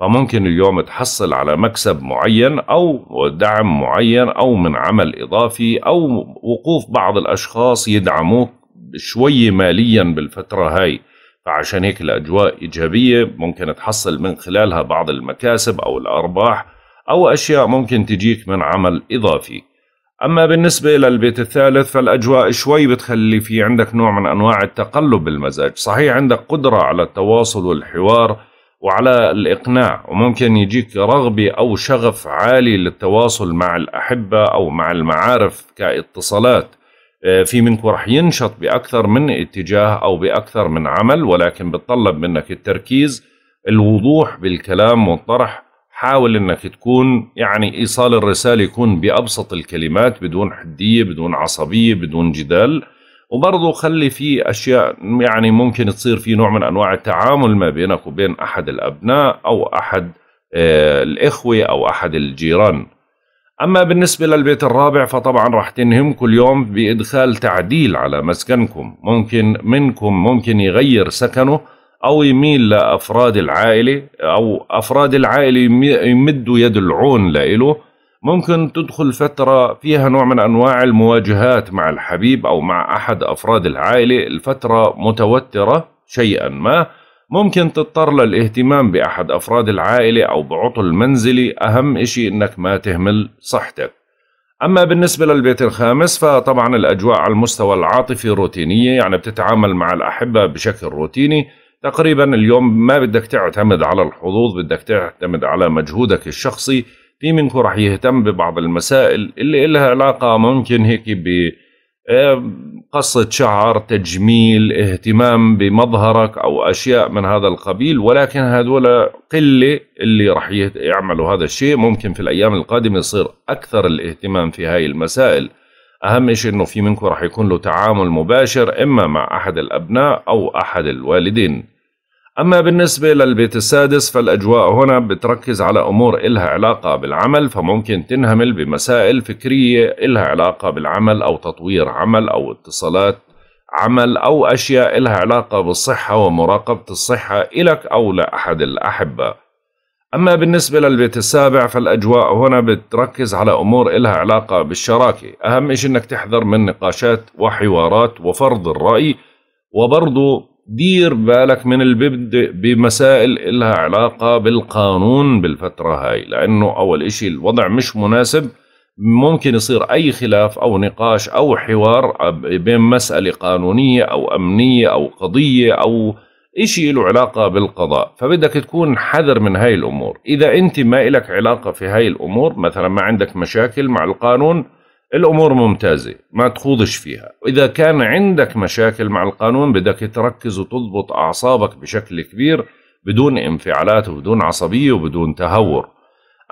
فممكن اليوم تحصل على مكسب معين أو دعم معين أو من عمل إضافي أو وقوف بعض الأشخاص يدعموك شوي ماليا بالفترة هاي فعشان هيك الأجواء إيجابية ممكن تحصل من خلالها بعض المكاسب أو الأرباح أو أشياء ممكن تجيك من عمل إضافي أما بالنسبة للبيت الثالث فالأجواء شوي بتخلي في عندك نوع من أنواع التقلب بالمزاج صحيح عندك قدرة على التواصل والحوار وعلى الإقناع وممكن يجيك رغبة أو شغف عالي للتواصل مع الأحبة أو مع المعارف كاتصالات آه، في منكم رح ينشط بأكثر من اتجاه أو بأكثر من عمل ولكن بتطلب منك التركيز الوضوح بالكلام والطرح حاول انك تكون يعني ايصال الرساله يكون بابسط الكلمات بدون حديه بدون عصبيه بدون جدال وبرضه خلي في اشياء يعني ممكن تصير في نوع من انواع التعامل ما بينك وبين احد الابناء او احد آه، الاخوه او احد الجيران اما بالنسبه للبيت الرابع فطبعا راح كل اليوم بادخال تعديل على مسكنكم ممكن منكم ممكن يغير سكنه او يميل لافراد العائله او افراد العائله يمدوا يد العون لإله ممكن تدخل فترة فيها نوع من أنواع المواجهات مع الحبيب أو مع أحد أفراد العائلة الفترة متوترة شيئا ما ممكن تضطر للاهتمام بأحد أفراد العائلة أو بعطل منزلي أهم إشي إنك ما تهمل صحتك أما بالنسبة للبيت الخامس فطبعا الأجواء على المستوى العاطفي روتينية يعني بتتعامل مع الأحبة بشكل روتيني تقريبا اليوم ما بدك تعتمد على الحظوظ بدك تعتمد على مجهودك الشخصي في منكم رح يهتم ببعض المسائل اللي إلها علاقة ممكن هيك ب آه، قصة شعر تجميل اهتمام بمظهرك أو أشياء من هذا القبيل ولكن هذول قلة اللي رح يعملوا هذا الشيء ممكن في الأيام القادمة يصير أكثر الاهتمام في هاي المسائل أهم شيء أنه في منكم رح يكون له تعامل مباشر إما مع أحد الأبناء أو أحد الوالدين أما بالنسبة للبيت السادس فالأجواء هنا بتركز على أمور إلها علاقة بالعمل فممكن تنهمل بمسائل فكرية إلها علاقة بالعمل أو تطوير عمل أو اتصالات عمل أو أشياء إلها علاقة بالصحة ومراقبة الصحة إلك أو لأحد الأحبة أما بالنسبة للبيت السابع فالأجواء هنا بتركز على أمور إلها علاقة بالشراكة أهم شيء أنك تحذر من نقاشات وحوارات وفرض الرأي وبرضو دير بالك من البدء بمسائل إلها علاقة بالقانون بالفترة هاي لأنه أول إشي الوضع مش مناسب ممكن يصير أي خلاف أو نقاش أو حوار بين مسألة قانونية أو أمنية أو قضية أو إشي له علاقة بالقضاء فبدك تكون حذر من هاي الأمور إذا أنت ما إلك علاقة في هاي الأمور مثلا ما عندك مشاكل مع القانون الأمور ممتازة ما تخوضش فيها وإذا كان عندك مشاكل مع القانون بدك تركز وتضبط أعصابك بشكل كبير بدون انفعالات وبدون عصبية وبدون تهور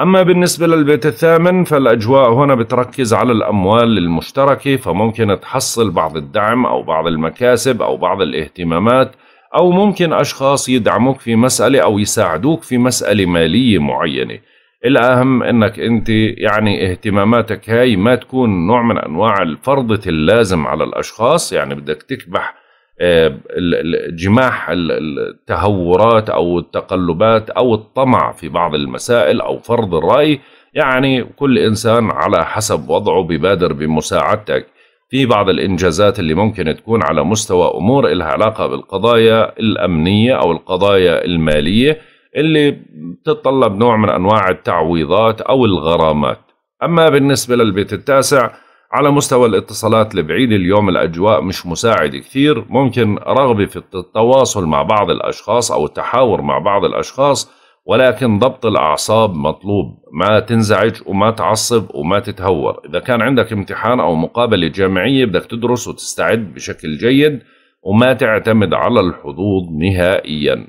أما بالنسبة للبيت الثامن فالأجواء هنا بتركز على الأموال المشتركة فممكن تحصل بعض الدعم أو بعض المكاسب أو بعض الاهتمامات أو ممكن أشخاص يدعموك في مسألة أو يساعدوك في مسألة مالية معينة الاهم انك انت يعني اهتماماتك هاي ما تكون نوع من انواع الفرضة اللازم على الاشخاص يعني بدك تكبح آه، جماح التهورات او التقلبات او الطمع في بعض المسائل او فرض الراي يعني كل انسان على حسب وضعه ببادر بمساعدتك في بعض الانجازات اللي ممكن تكون على مستوى امور لها علاقه بالقضايا الامنيه او القضايا الماليه اللي بتتطلب نوع من انواع التعويضات او الغرامات اما بالنسبه للبيت التاسع على مستوى الاتصالات البعيدة اليوم الأجواء مش مساعدة كثير ممكن رغبة في التواصل مع بعض الأشخاص أو التحاور مع بعض الأشخاص ولكن ضبط الأعصاب مطلوب ما تنزعج وما تعصب وما تتهور إذا كان عندك امتحان أو مقابلة جامعية بدك تدرس وتستعد بشكل جيد وما تعتمد على الحظوظ نهائيا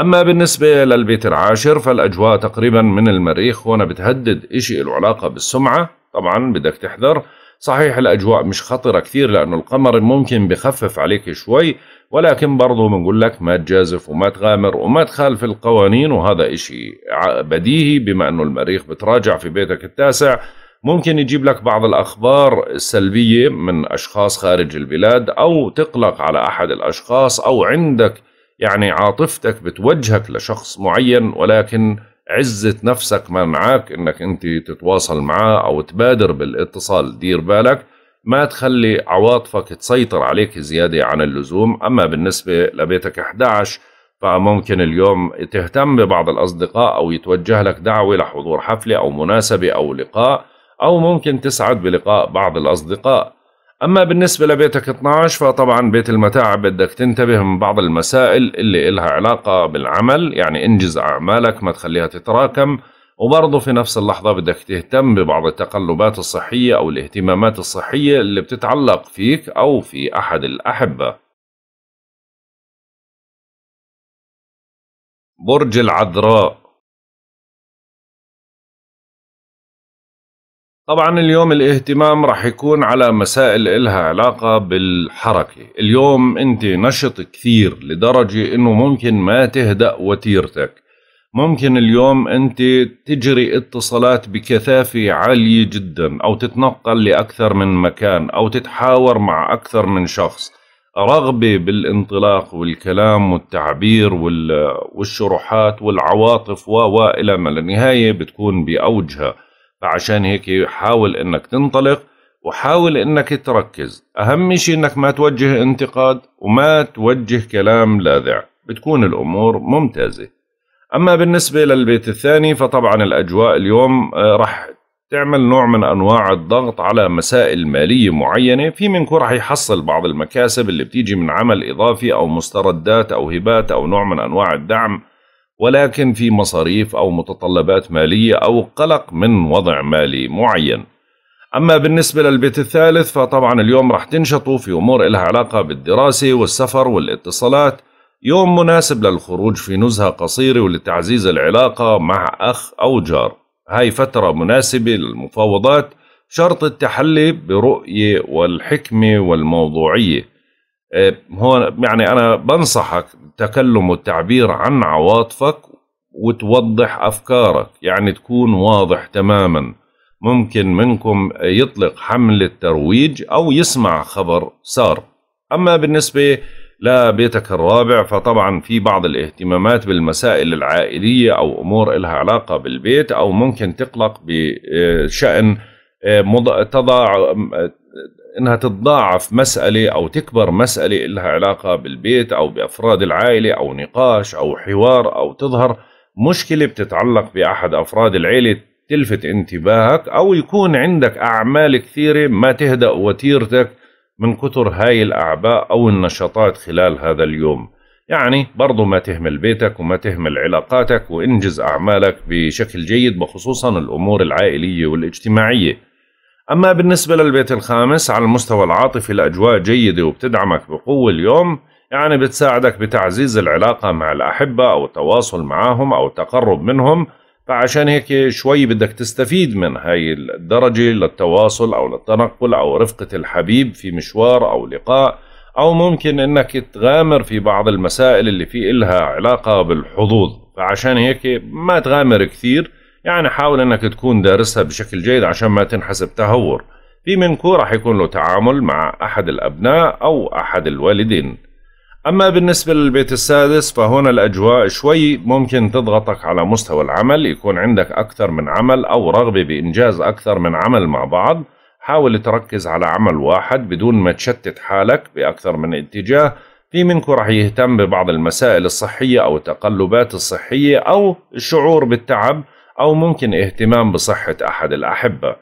أما بالنسبة للبيت العاشر فالأجواء تقريبا من المريخ هنا بتهدد إشي له علاقة بالسمعة طبعا بدك تحذر صحيح الأجواء مش خطرة كثير لأنه القمر ممكن بخفف عليك شوي ولكن برضه بنقول لك ما تجازف وما تغامر وما تخالف القوانين وهذا إشي بديهي بما أنه المريخ بتراجع في بيتك التاسع ممكن يجيب لك بعض الأخبار السلبية من أشخاص خارج البلاد أو تقلق على أحد الأشخاص أو عندك يعني عاطفتك بتوجهك لشخص معين ولكن عزة نفسك منعاك انك انت تتواصل معاه او تبادر بالاتصال دير بالك ما تخلي عواطفك تسيطر عليك زيادة عن اللزوم أما بالنسبة لبيتك 11 فممكن اليوم تهتم ببعض الأصدقاء أو يتوجه لك دعوة لحضور حفلة أو مناسبة أو لقاء أو ممكن تسعد بلقاء بعض الأصدقاء أما بالنسبة لبيتك 12 فطبعا بيت المتاعب بدك تنتبه من بعض المسائل اللي إلها علاقة بالعمل يعني انجز أعمالك ما تخليها تتراكم وبرضه في نفس اللحظة بدك تهتم ببعض التقلبات الصحية أو الاهتمامات الصحية اللي بتتعلق فيك أو في أحد الأحبة برج العذراء طبعا اليوم الاهتمام راح يكون على مسائل إلها علاقة بالحركة اليوم انت نشط كثير لدرجة انه ممكن ما تهدأ وتيرتك ممكن اليوم انت تجري اتصالات بكثافة عالية جدا او تتنقل لأكثر من مكان او تتحاور مع أكثر من شخص رغبة بالانطلاق والكلام والتعبير والشروحات والعواطف وإلى ما للنهاية بتكون بأوجها فعشان هيك حاول انك تنطلق وحاول انك تركز اهم شيء انك ما توجه انتقاد وما توجه كلام لاذع بتكون الامور ممتازه اما بالنسبه للبيت الثاني فطبعا الاجواء اليوم آه، رح تعمل نوع من انواع الضغط على مسائل ماليه معينه في منكم رح يحصل بعض المكاسب اللي بتيجي من عمل اضافي او مستردات او هبات او نوع من انواع الدعم ولكن في مصاريف أو متطلبات مالية أو قلق من وضع مالي معين أما بالنسبة للبيت الثالث فطبعا اليوم رح تنشطوا في أمور إلها علاقة بالدراسة والسفر والاتصالات يوم مناسب للخروج في نزهة قصيرة ولتعزيز العلاقة مع أخ أو جار هاي فترة مناسبة للمفاوضات شرط التحلي برؤية والحكمة والموضوعية هون يعني انا بنصحك تكلم والتعبير عن عواطفك وتوضح افكارك يعني تكون واضح تماما ممكن منكم يطلق حمله ترويج او يسمع خبر سار اما بالنسبه لبيتك الرابع فطبعا في بعض الاهتمامات بالمسائل العائليه او امور لها علاقه بالبيت او ممكن تقلق بشان تضاع انها تتضاعف مساله او تكبر مساله لها علاقه بالبيت او بافراد العائله او نقاش او حوار او تظهر مشكله بتتعلق باحد افراد العيله تلفت انتباهك او يكون عندك اعمال كثيره ما تهدأ وتيرتك من كثر هاي الاعباء او النشاطات خلال هذا اليوم يعني برضو ما تهمل بيتك وما تهمل علاقاتك وانجز اعمالك بشكل جيد وخصوصا الامور العائليه والاجتماعيه أما بالنسبة للبيت الخامس على المستوى العاطفي الأجواء جيدة وبتدعمك بقوة اليوم يعني بتساعدك بتعزيز العلاقة مع الأحبة أو التواصل معهم أو التقرب منهم فعشان هيك شوي بدك تستفيد من هاي الدرجة للتواصل أو للتنقل أو رفقة الحبيب في مشوار أو لقاء أو ممكن إنك تغامر في بعض المسائل اللي في إلها علاقة بالحظوظ فعشان هيك ما تغامر كثير يعني حاول انك تكون دارسها بشكل جيد عشان ما تنحسب تهور في منكو راح يكون له تعامل مع احد الابناء او احد الوالدين اما بالنسبة للبيت السادس فهنا الاجواء شوي ممكن تضغطك على مستوى العمل يكون عندك اكثر من عمل او رغبة بانجاز اكثر من عمل مع بعض حاول تركز على عمل واحد بدون ما تشتت حالك باكثر من اتجاه في منكم راح يهتم ببعض المسائل الصحية أو التقلبات الصحية أو الشعور بالتعب أو ممكن اهتمام بصحة أحد الأحبة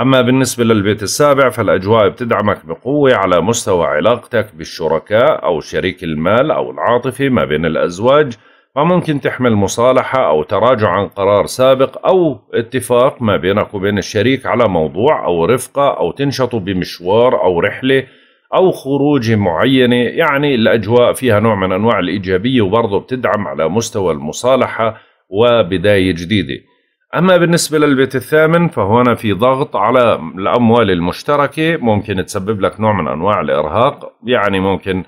أما بالنسبة للبيت السابع فالأجواء بتدعمك بقوة على مستوى علاقتك بالشركاء أو شريك المال أو العاطفة ما بين الأزواج فممكن تحمل مصالحة أو تراجع عن قرار سابق أو اتفاق ما بينك وبين الشريك على موضوع أو رفقة أو تنشطوا بمشوار أو رحلة أو خروج معينة يعني الأجواء فيها نوع من أنواع الإيجابية وبرضه بتدعم على مستوى المصالحة وبداية جديدة أما بالنسبة للبيت الثامن فهنا في ضغط على الأموال المشتركة ممكن تسبب لك نوع من أنواع الإرهاق يعني ممكن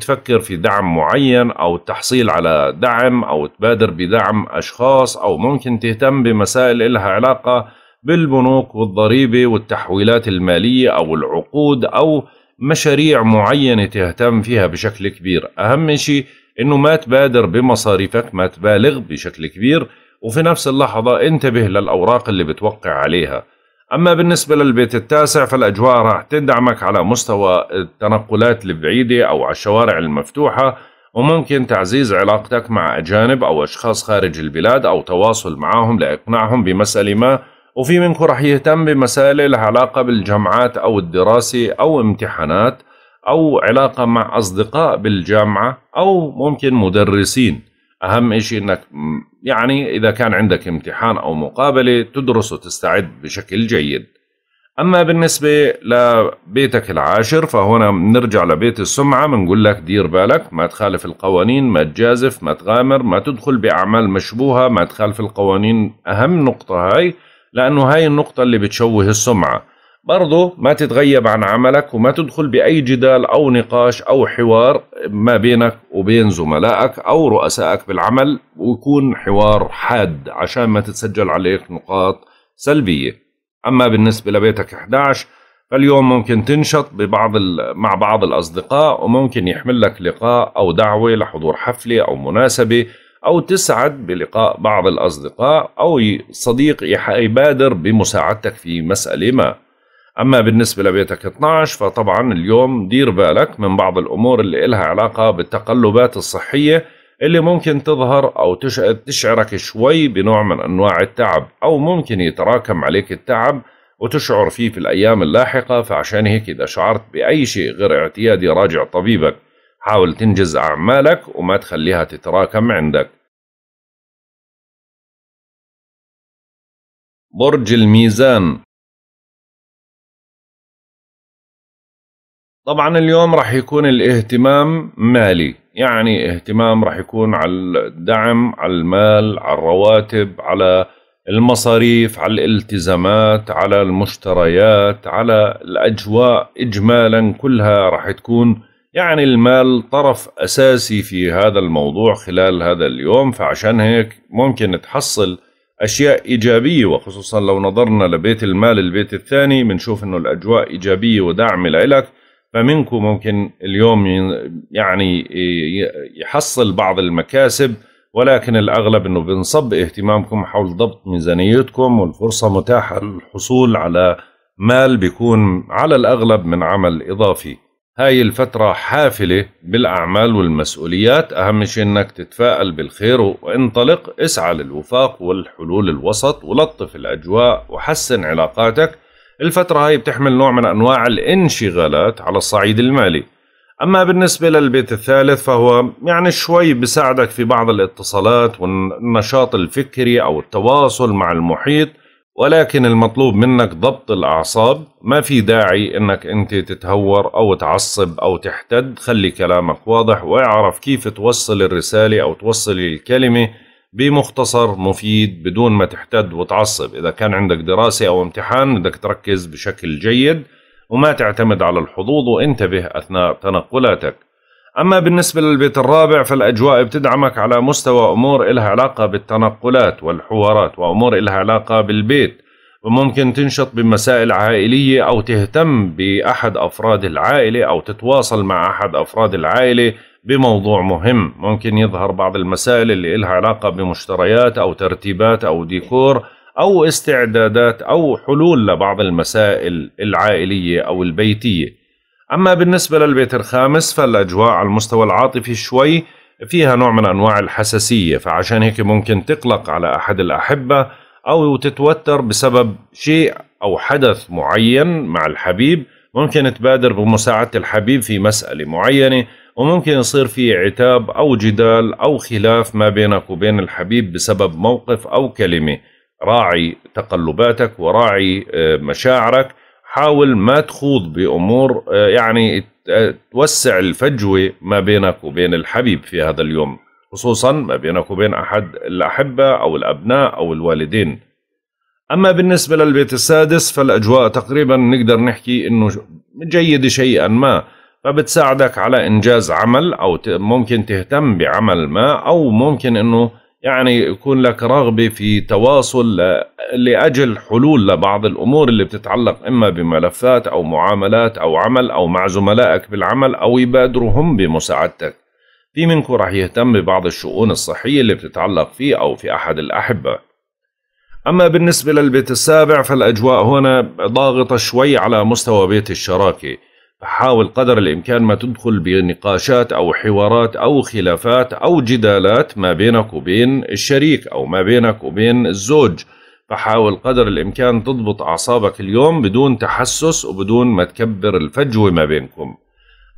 تفكر في دعم معين أو التحصيل على دعم أو تبادر بدعم أشخاص أو ممكن تهتم بمسائل إلها علاقة بالبنوك والضريبة والتحويلات المالية أو العقود أو مشاريع معينة تهتم فيها بشكل كبير أهم شيء انه ما تبادر بمصاريفك ما تبالغ بشكل كبير وفي نفس اللحظة انتبه للأوراق اللي بتوقع عليها أما بالنسبة للبيت التاسع فالأجواء راح تدعمك على مستوى التنقلات البعيدة أو على الشوارع المفتوحة وممكن تعزيز علاقتك مع أجانب أو أشخاص خارج البلاد أو تواصل معهم لإقناعهم بمسألة ما وفي منكم راح يهتم بمسائل لها علاقة بالجامعات أو الدراسة أو امتحانات أو علاقة مع أصدقاء بالجامعة أو ممكن مدرسين أهم شيء أنك يعني إذا كان عندك امتحان أو مقابلة تدرس وتستعد بشكل جيد أما بالنسبة لبيتك العاشر فهنا بنرجع لبيت السمعة بنقول لك دير بالك ما تخالف القوانين ما تجازف ما تغامر ما تدخل بأعمال مشبوهة ما تخالف القوانين أهم نقطة هاي لأنه هاي النقطة اللي بتشوه السمعة برضو ما تتغيب عن عملك وما تدخل بأي جدال أو نقاش أو حوار ما بينك وبين زملائك أو رؤسائك بالعمل ويكون حوار حاد عشان ما تتسجل عليك نقاط سلبية أما بالنسبة لبيتك 11 فاليوم ممكن تنشط ببعض مع بعض الأصدقاء وممكن يحمل لك لقاء أو دعوة لحضور حفلة أو مناسبة أو تسعد بلقاء بعض الأصدقاء أو صديق يبادر بمساعدتك في مسألة ما أما بالنسبة لبيتك 12 فطبعا اليوم دير بالك من بعض الأمور اللي إلها علاقة بالتقلبات الصحية اللي ممكن تظهر أو تشعرك شوي بنوع من أنواع التعب أو ممكن يتراكم عليك التعب وتشعر فيه في الأيام اللاحقة فعشان هيك إذا شعرت بأي شيء غير اعتيادي راجع طبيبك حاول تنجز أعمالك وما تخليها تتراكم عندك برج الميزان طبعا اليوم راح يكون الاهتمام مالي يعني اهتمام راح يكون على الدعم على المال على الرواتب على المصاريف على الالتزامات على المشتريات على الاجواء اجمالا كلها راح تكون يعني المال طرف اساسي في هذا الموضوع خلال هذا اليوم فعشان هيك ممكن تحصل اشياء ايجابيه وخصوصا لو نظرنا لبيت المال البيت الثاني بنشوف انه الاجواء ايجابيه ودعم لإلك فمنكم ممكن اليوم يعني يحصل بعض المكاسب ولكن الأغلب أنه بنصب اهتمامكم حول ضبط ميزانيتكم والفرصة متاحة للحصول على مال بيكون على الأغلب من عمل إضافي هاي الفترة حافلة بالأعمال والمسؤوليات أهم شيء أنك تتفائل بالخير وانطلق اسعى للوفاق والحلول الوسط ولطف الأجواء وحسن علاقاتك الفترة هاي بتحمل نوع من أنواع الانشغالات على الصعيد المالي أما بالنسبة للبيت الثالث فهو يعني شوي بساعدك في بعض الاتصالات والنشاط الفكري أو التواصل مع المحيط ولكن المطلوب منك ضبط الأعصاب ما في داعي أنك أنت تتهور أو تعصب أو تحتد خلي كلامك واضح واعرف كيف توصل الرسالة أو توصل الكلمة بمختصر مفيد بدون ما تحتد وتعصب إذا كان عندك دراسة أو امتحان بدك تركز بشكل جيد وما تعتمد على الحظوظ وانتبه أثناء تنقلاتك أما بالنسبة للبيت الرابع فالأجواء بتدعمك على مستوى أمور إلها علاقة بالتنقلات والحوارات وأمور إلها علاقة بالبيت وممكن تنشط بمسائل عائلية أو تهتم بأحد أفراد العائلة أو تتواصل مع أحد أفراد العائلة بموضوع مهم ممكن يظهر بعض المسائل اللي إلها علاقة بمشتريات أو ترتيبات أو ديكور أو استعدادات أو حلول لبعض المسائل العائلية أو البيتية أما بالنسبة للبيت الخامس فالأجواء على المستوى العاطفي شوي فيها نوع من أنواع الحساسية فعشان هيك ممكن تقلق على أحد الأحبة أو تتوتر بسبب شيء أو حدث معين مع الحبيب ممكن تبادر بمساعدة الحبيب في مسألة معينة وممكن يصير في عتاب أو جدال أو خلاف ما بينك وبين الحبيب بسبب موقف أو كلمة راعي تقلباتك وراعي آه، مشاعرك حاول ما تخوض بأمور آه، يعني آه، توسع الفجوة ما بينك وبين الحبيب في هذا اليوم خصوصا ما بينك وبين أحد الأحبة أو الأبناء أو الوالدين أما بالنسبة للبيت السادس فالأجواء تقريبا نقدر نحكي أنه جيد شيئا ما فبتساعدك على انجاز عمل او ممكن تهتم بعمل ما او ممكن انه يعني يكون لك رغبه في تواصل لاجل حلول لبعض الامور اللي بتتعلق اما بملفات او معاملات او عمل او مع زملائك بالعمل او يبادروا هم بمساعدتك. في منكم راح يهتم ببعض الشؤون الصحيه اللي بتتعلق فيه او في احد الاحبه. أما بالنسبة للبيت السابع فالأجواء هنا ضاغطة شوي على مستوى بيت الشراكة حاول قدر الإمكان ما تدخل بنقاشات أو حوارات أو خلافات أو جدالات ما بينك وبين الشريك أو ما بينك وبين الزوج فحاول قدر الإمكان تضبط أعصابك اليوم بدون تحسس وبدون ما تكبر الفجوة ما بينكم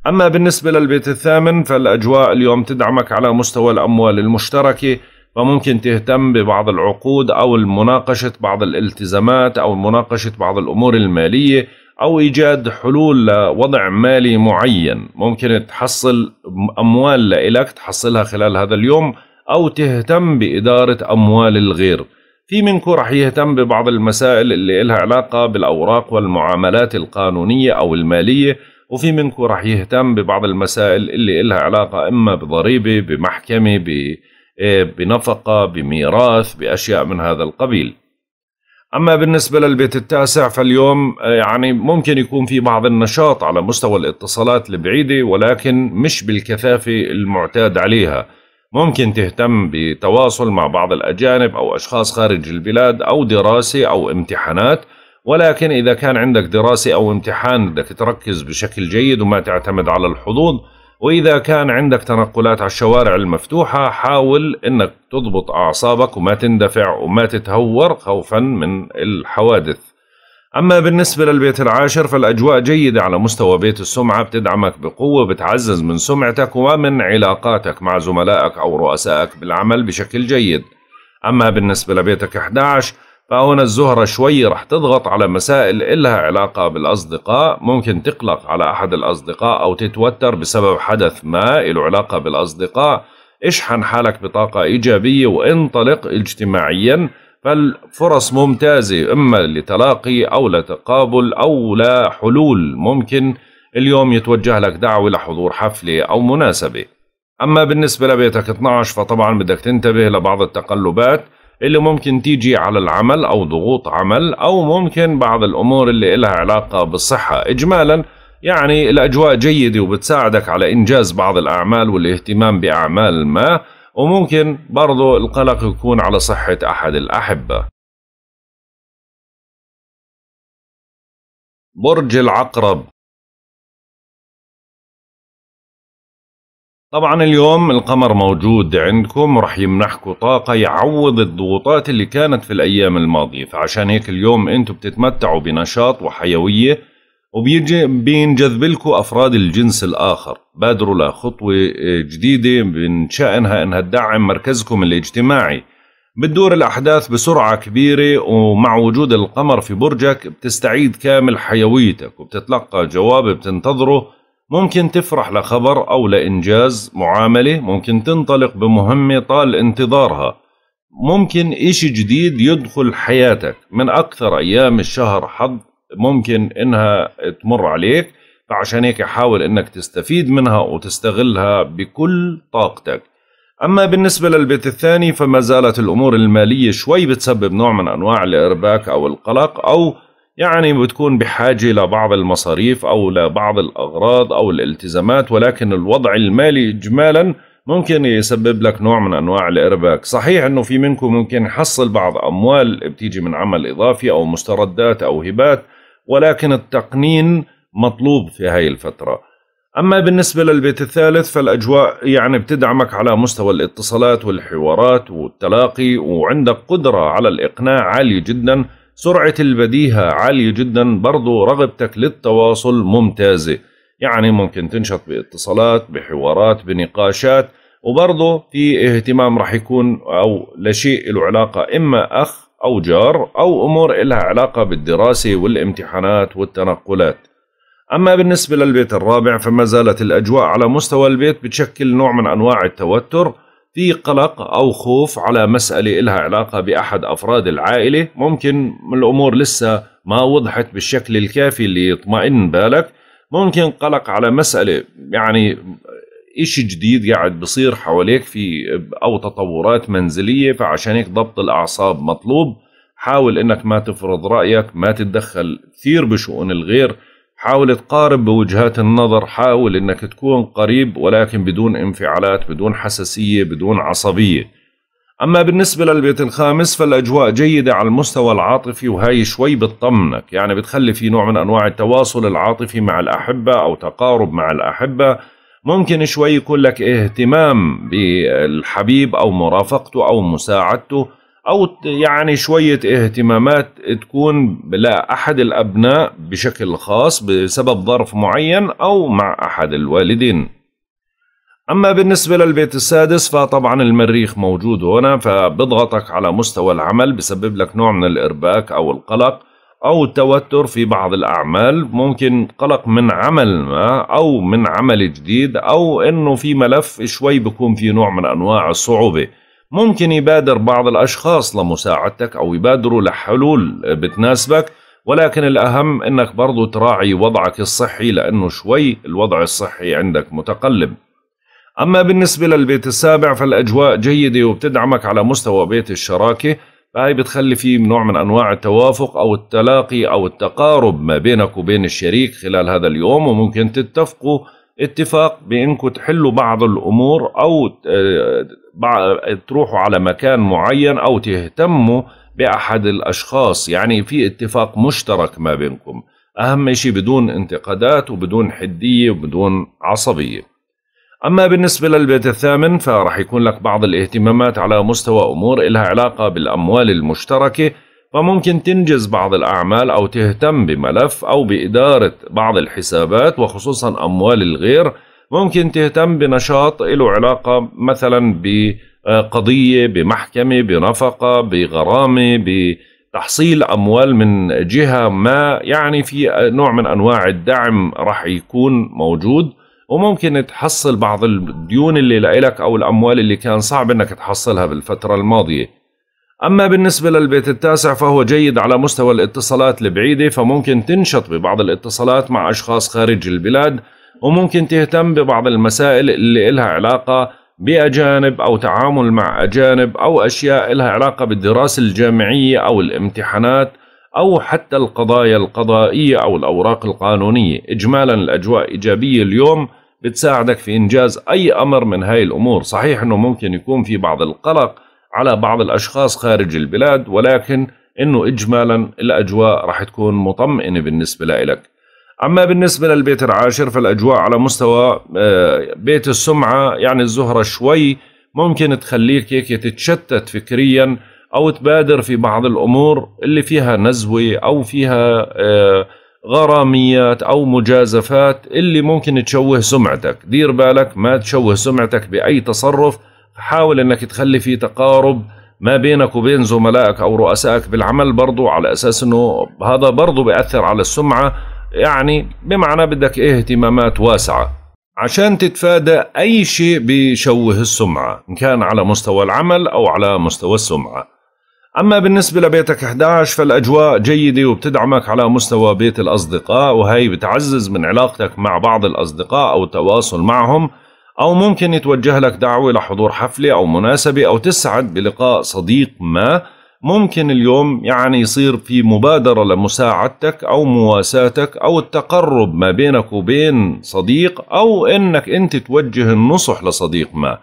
أما بالنسبة للبيت الثامن فالأجواء اليوم تدعمك على مستوى الأموال المشتركة فممكن تهتم ببعض العقود أو مناقشة بعض الالتزامات أو مناقشة بعض الأمور المالية أو إيجاد حلول لوضع مالي معين ممكن تحصل أموال لإلك تحصلها خلال هذا اليوم أو تهتم بإدارة أموال الغير في منكم رح يهتم ببعض المسائل اللي إلها علاقة بالأوراق والمعاملات القانونية أو المالية وفي منكم رح يهتم ببعض المسائل اللي إلها علاقة إما بضريبة بمحكمة إيه، بنفقة بميراث بأشياء من هذا القبيل أما بالنسبة للبيت التاسع فاليوم آه، يعني ممكن يكون في بعض النشاط على مستوى الاتصالات البعيدة ولكن مش بالكثافة المعتاد عليها ممكن تهتم بتواصل مع بعض الأجانب أو أشخاص خارج البلاد أو دراسة أو امتحانات ولكن إذا كان عندك دراسة أو امتحان بدك تركز بشكل جيد وما تعتمد على الحظوظ وإذا كان عندك تنقلات على الشوارع المفتوحة حاول أنك تضبط أعصابك وما تندفع وما تتهور خوفا من الحوادث أما بالنسبة للبيت العاشر فالأجواء جيدة على مستوى بيت السمعة بتدعمك بقوة بتعزز من سمعتك ومن علاقاتك مع زملائك أو رؤسائك بالعمل بشكل جيد أما بالنسبة لبيتك 11 فهنا الزهرة شوي رح تضغط على مسائل إلها علاقة بالأصدقاء ممكن تقلق على أحد الأصدقاء أو تتوتر بسبب حدث ما له علاقة بالأصدقاء اشحن حالك بطاقة إيجابية وانطلق اجتماعيا فالفرص ممتازة إما لتلاقي أو لتقابل أو لحلول ممكن اليوم يتوجه لك دعوة لحضور حفلة أو مناسبة أما بالنسبة لبيتك 12 فطبعا بدك تنتبه لبعض التقلبات اللي ممكن تيجي على العمل أو ضغوط عمل أو ممكن بعض الأمور اللي إلها علاقة بالصحة إجمالا يعني الأجواء جيدة وبتساعدك على إنجاز بعض الأعمال والاهتمام بأعمال ما وممكن برضو القلق يكون على صحة أحد الأحبة برج العقرب طبعا اليوم القمر موجود عندكم رح يمنحكم طاقة يعوض الضغوطات اللي كانت في الأيام الماضية فعشان هيك اليوم أنتم بتتمتعوا بنشاط وحيوية وبيجي لكم أفراد الجنس الآخر بادروا لخطوة آه، جديدة من شأنها أنها تدعم مركزكم الاجتماعي بتدور الأحداث بسرعة كبيرة ومع وجود القمر في برجك بتستعيد كامل حيويتك وبتتلقى جواب بتنتظره ممكن تفرح لخبر أو لإنجاز معاملة ممكن تنطلق بمهمة طال انتظارها ممكن إشي جديد يدخل حياتك من أكثر أيام الشهر حظ ممكن إنها تمر عليك فعشان هيك حاول إنك تستفيد منها وتستغلها بكل طاقتك أما بالنسبة للبيت الثاني فما زالت الأمور المالية شوي بتسبب نوع من أنواع الإرباك أو القلق أو يعني بتكون بحاجة لبعض المصاريف أو لبعض الأغراض أو الالتزامات ولكن الوضع المالي إجمالا ممكن يسبب لك نوع من أنواع الإرباك صحيح أنه في منكم ممكن يحصل بعض أموال بتيجي من عمل إضافي أو مستردات أو هبات ولكن التقنين مطلوب في هاي الفترة أما بالنسبة للبيت الثالث فالأجواء يعني بتدعمك على مستوى الاتصالات والحوارات والتلاقي وعندك قدرة على الإقناع عالية جداً سرعة البديهة عالية جدا برضو رغبتك للتواصل ممتازة يعني ممكن تنشط باتصالات بحوارات بنقاشات وبرضه في اهتمام رح يكون أو لشيء له علاقة إما أخ أو جار أو أمور إلها علاقة بالدراسة والامتحانات والتنقلات أما بالنسبة للبيت الرابع فما زالت الأجواء على مستوى البيت بتشكل نوع من أنواع التوتر في قلق أو خوف على مسألة إلها علاقة بأحد أفراد العائلة ممكن الأمور لسه ما وضحت بالشكل الكافي اللي يطمئن بالك ممكن قلق على مسألة يعني إشي جديد قاعد بصير حواليك في أو تطورات منزلية فعشان هيك ضبط الأعصاب مطلوب حاول إنك ما تفرض رأيك ما تتدخل كثير بشؤون الغير حاول تقارب بوجهات النظر حاول انك تكون قريب ولكن بدون انفعالات بدون حساسية بدون عصبية اما بالنسبة للبيت الخامس فالاجواء جيدة على المستوى العاطفي وهاي شوي بتطمنك يعني بتخلي في نوع من انواع التواصل العاطفي مع الاحبة او تقارب مع الاحبة ممكن شوي يكون لك اهتمام بالحبيب او مرافقته او مساعدته او يعني شويه اهتمامات تكون لاحد الابناء بشكل خاص بسبب ظرف معين او مع احد الوالدين اما بالنسبه للبيت السادس فطبعا المريخ موجود هنا فبضغطك على مستوى العمل بسبب لك نوع من الارباك او القلق او التوتر في بعض الاعمال ممكن قلق من عمل ما او من عمل جديد او انه في ملف شوي بكون في نوع من انواع الصعوبه ممكن يبادر بعض الأشخاص لمساعدتك أو يبادروا لحلول بتناسبك ولكن الأهم أنك برضو تراعي وضعك الصحي لأنه شوي الوضع الصحي عندك متقلب أما بالنسبة للبيت السابع فالأجواء جيدة وبتدعمك على مستوى بيت الشراكة فهي بتخلي في نوع من أنواع التوافق أو التلاقي أو التقارب ما بينك وبين الشريك خلال هذا اليوم وممكن تتفقوا اتفاق بانكم تحلوا بعض الامور او تروحوا على مكان معين او تهتموا باحد الاشخاص يعني في اتفاق مشترك ما بينكم اهم شيء بدون انتقادات وبدون حديه وبدون عصبيه اما بالنسبه للبيت الثامن فراح يكون لك بعض الاهتمامات على مستوى امور لها علاقه بالاموال المشتركه فممكن تنجز بعض الأعمال أو تهتم بملف أو بإدارة بعض الحسابات وخصوصا أموال الغير ممكن تهتم بنشاط له علاقة مثلا بقضية بمحكمة بنفقة بغرامة بتحصيل أموال من جهة ما يعني في نوع من أنواع الدعم رح يكون موجود وممكن تحصل بعض الديون اللي لإلك أو الأموال اللي كان صعب أنك تحصلها بالفترة الماضية أما بالنسبة للبيت التاسع فهو جيد على مستوى الاتصالات البعيدة فممكن تنشط ببعض الاتصالات مع أشخاص خارج البلاد وممكن تهتم ببعض المسائل اللي إلها علاقة بأجانب أو تعامل مع أجانب أو أشياء إلها علاقة بالدراسة الجامعية أو الامتحانات أو حتى القضايا القضائية أو الأوراق القانونية إجمالا الأجواء إيجابية اليوم بتساعدك في إنجاز أي أمر من هاي الأمور صحيح أنه ممكن يكون في بعض القلق على بعض الأشخاص خارج البلاد ولكن أنه إجمالا الأجواء راح تكون مطمئنة بالنسبة لإلك أما بالنسبة للبيت العاشر فالأجواء على مستوى آه، بيت السمعة يعني الزهرة شوي ممكن تخليك هيك تتشتت فكريا أو تبادر في بعض الأمور اللي فيها نزوة أو فيها آه، غراميات أو مجازفات اللي ممكن تشوه سمعتك دير بالك ما تشوه سمعتك بأي تصرف حاول انك تخلي في تقارب ما بينك وبين زملائك او رؤسائك بالعمل برضو على اساس انه هذا برضو بيأثر على السمعة يعني بمعنى بدك ايه اهتمامات واسعة عشان تتفادى اي شيء بيشوه السمعة ان كان على مستوى العمل او على مستوى السمعة اما بالنسبة لبيتك 11 فالاجواء جيدة وبتدعمك على مستوى بيت الاصدقاء وهي بتعزز من علاقتك مع بعض الاصدقاء او التواصل معهم أو ممكن يتوجه لك دعوة لحضور حفلة أو مناسبة أو تسعد بلقاء صديق ما ممكن اليوم يعني يصير في مبادرة لمساعدتك أو مواساتك أو التقرب ما بينك وبين صديق أو أنك أنت توجه النصح لصديق ما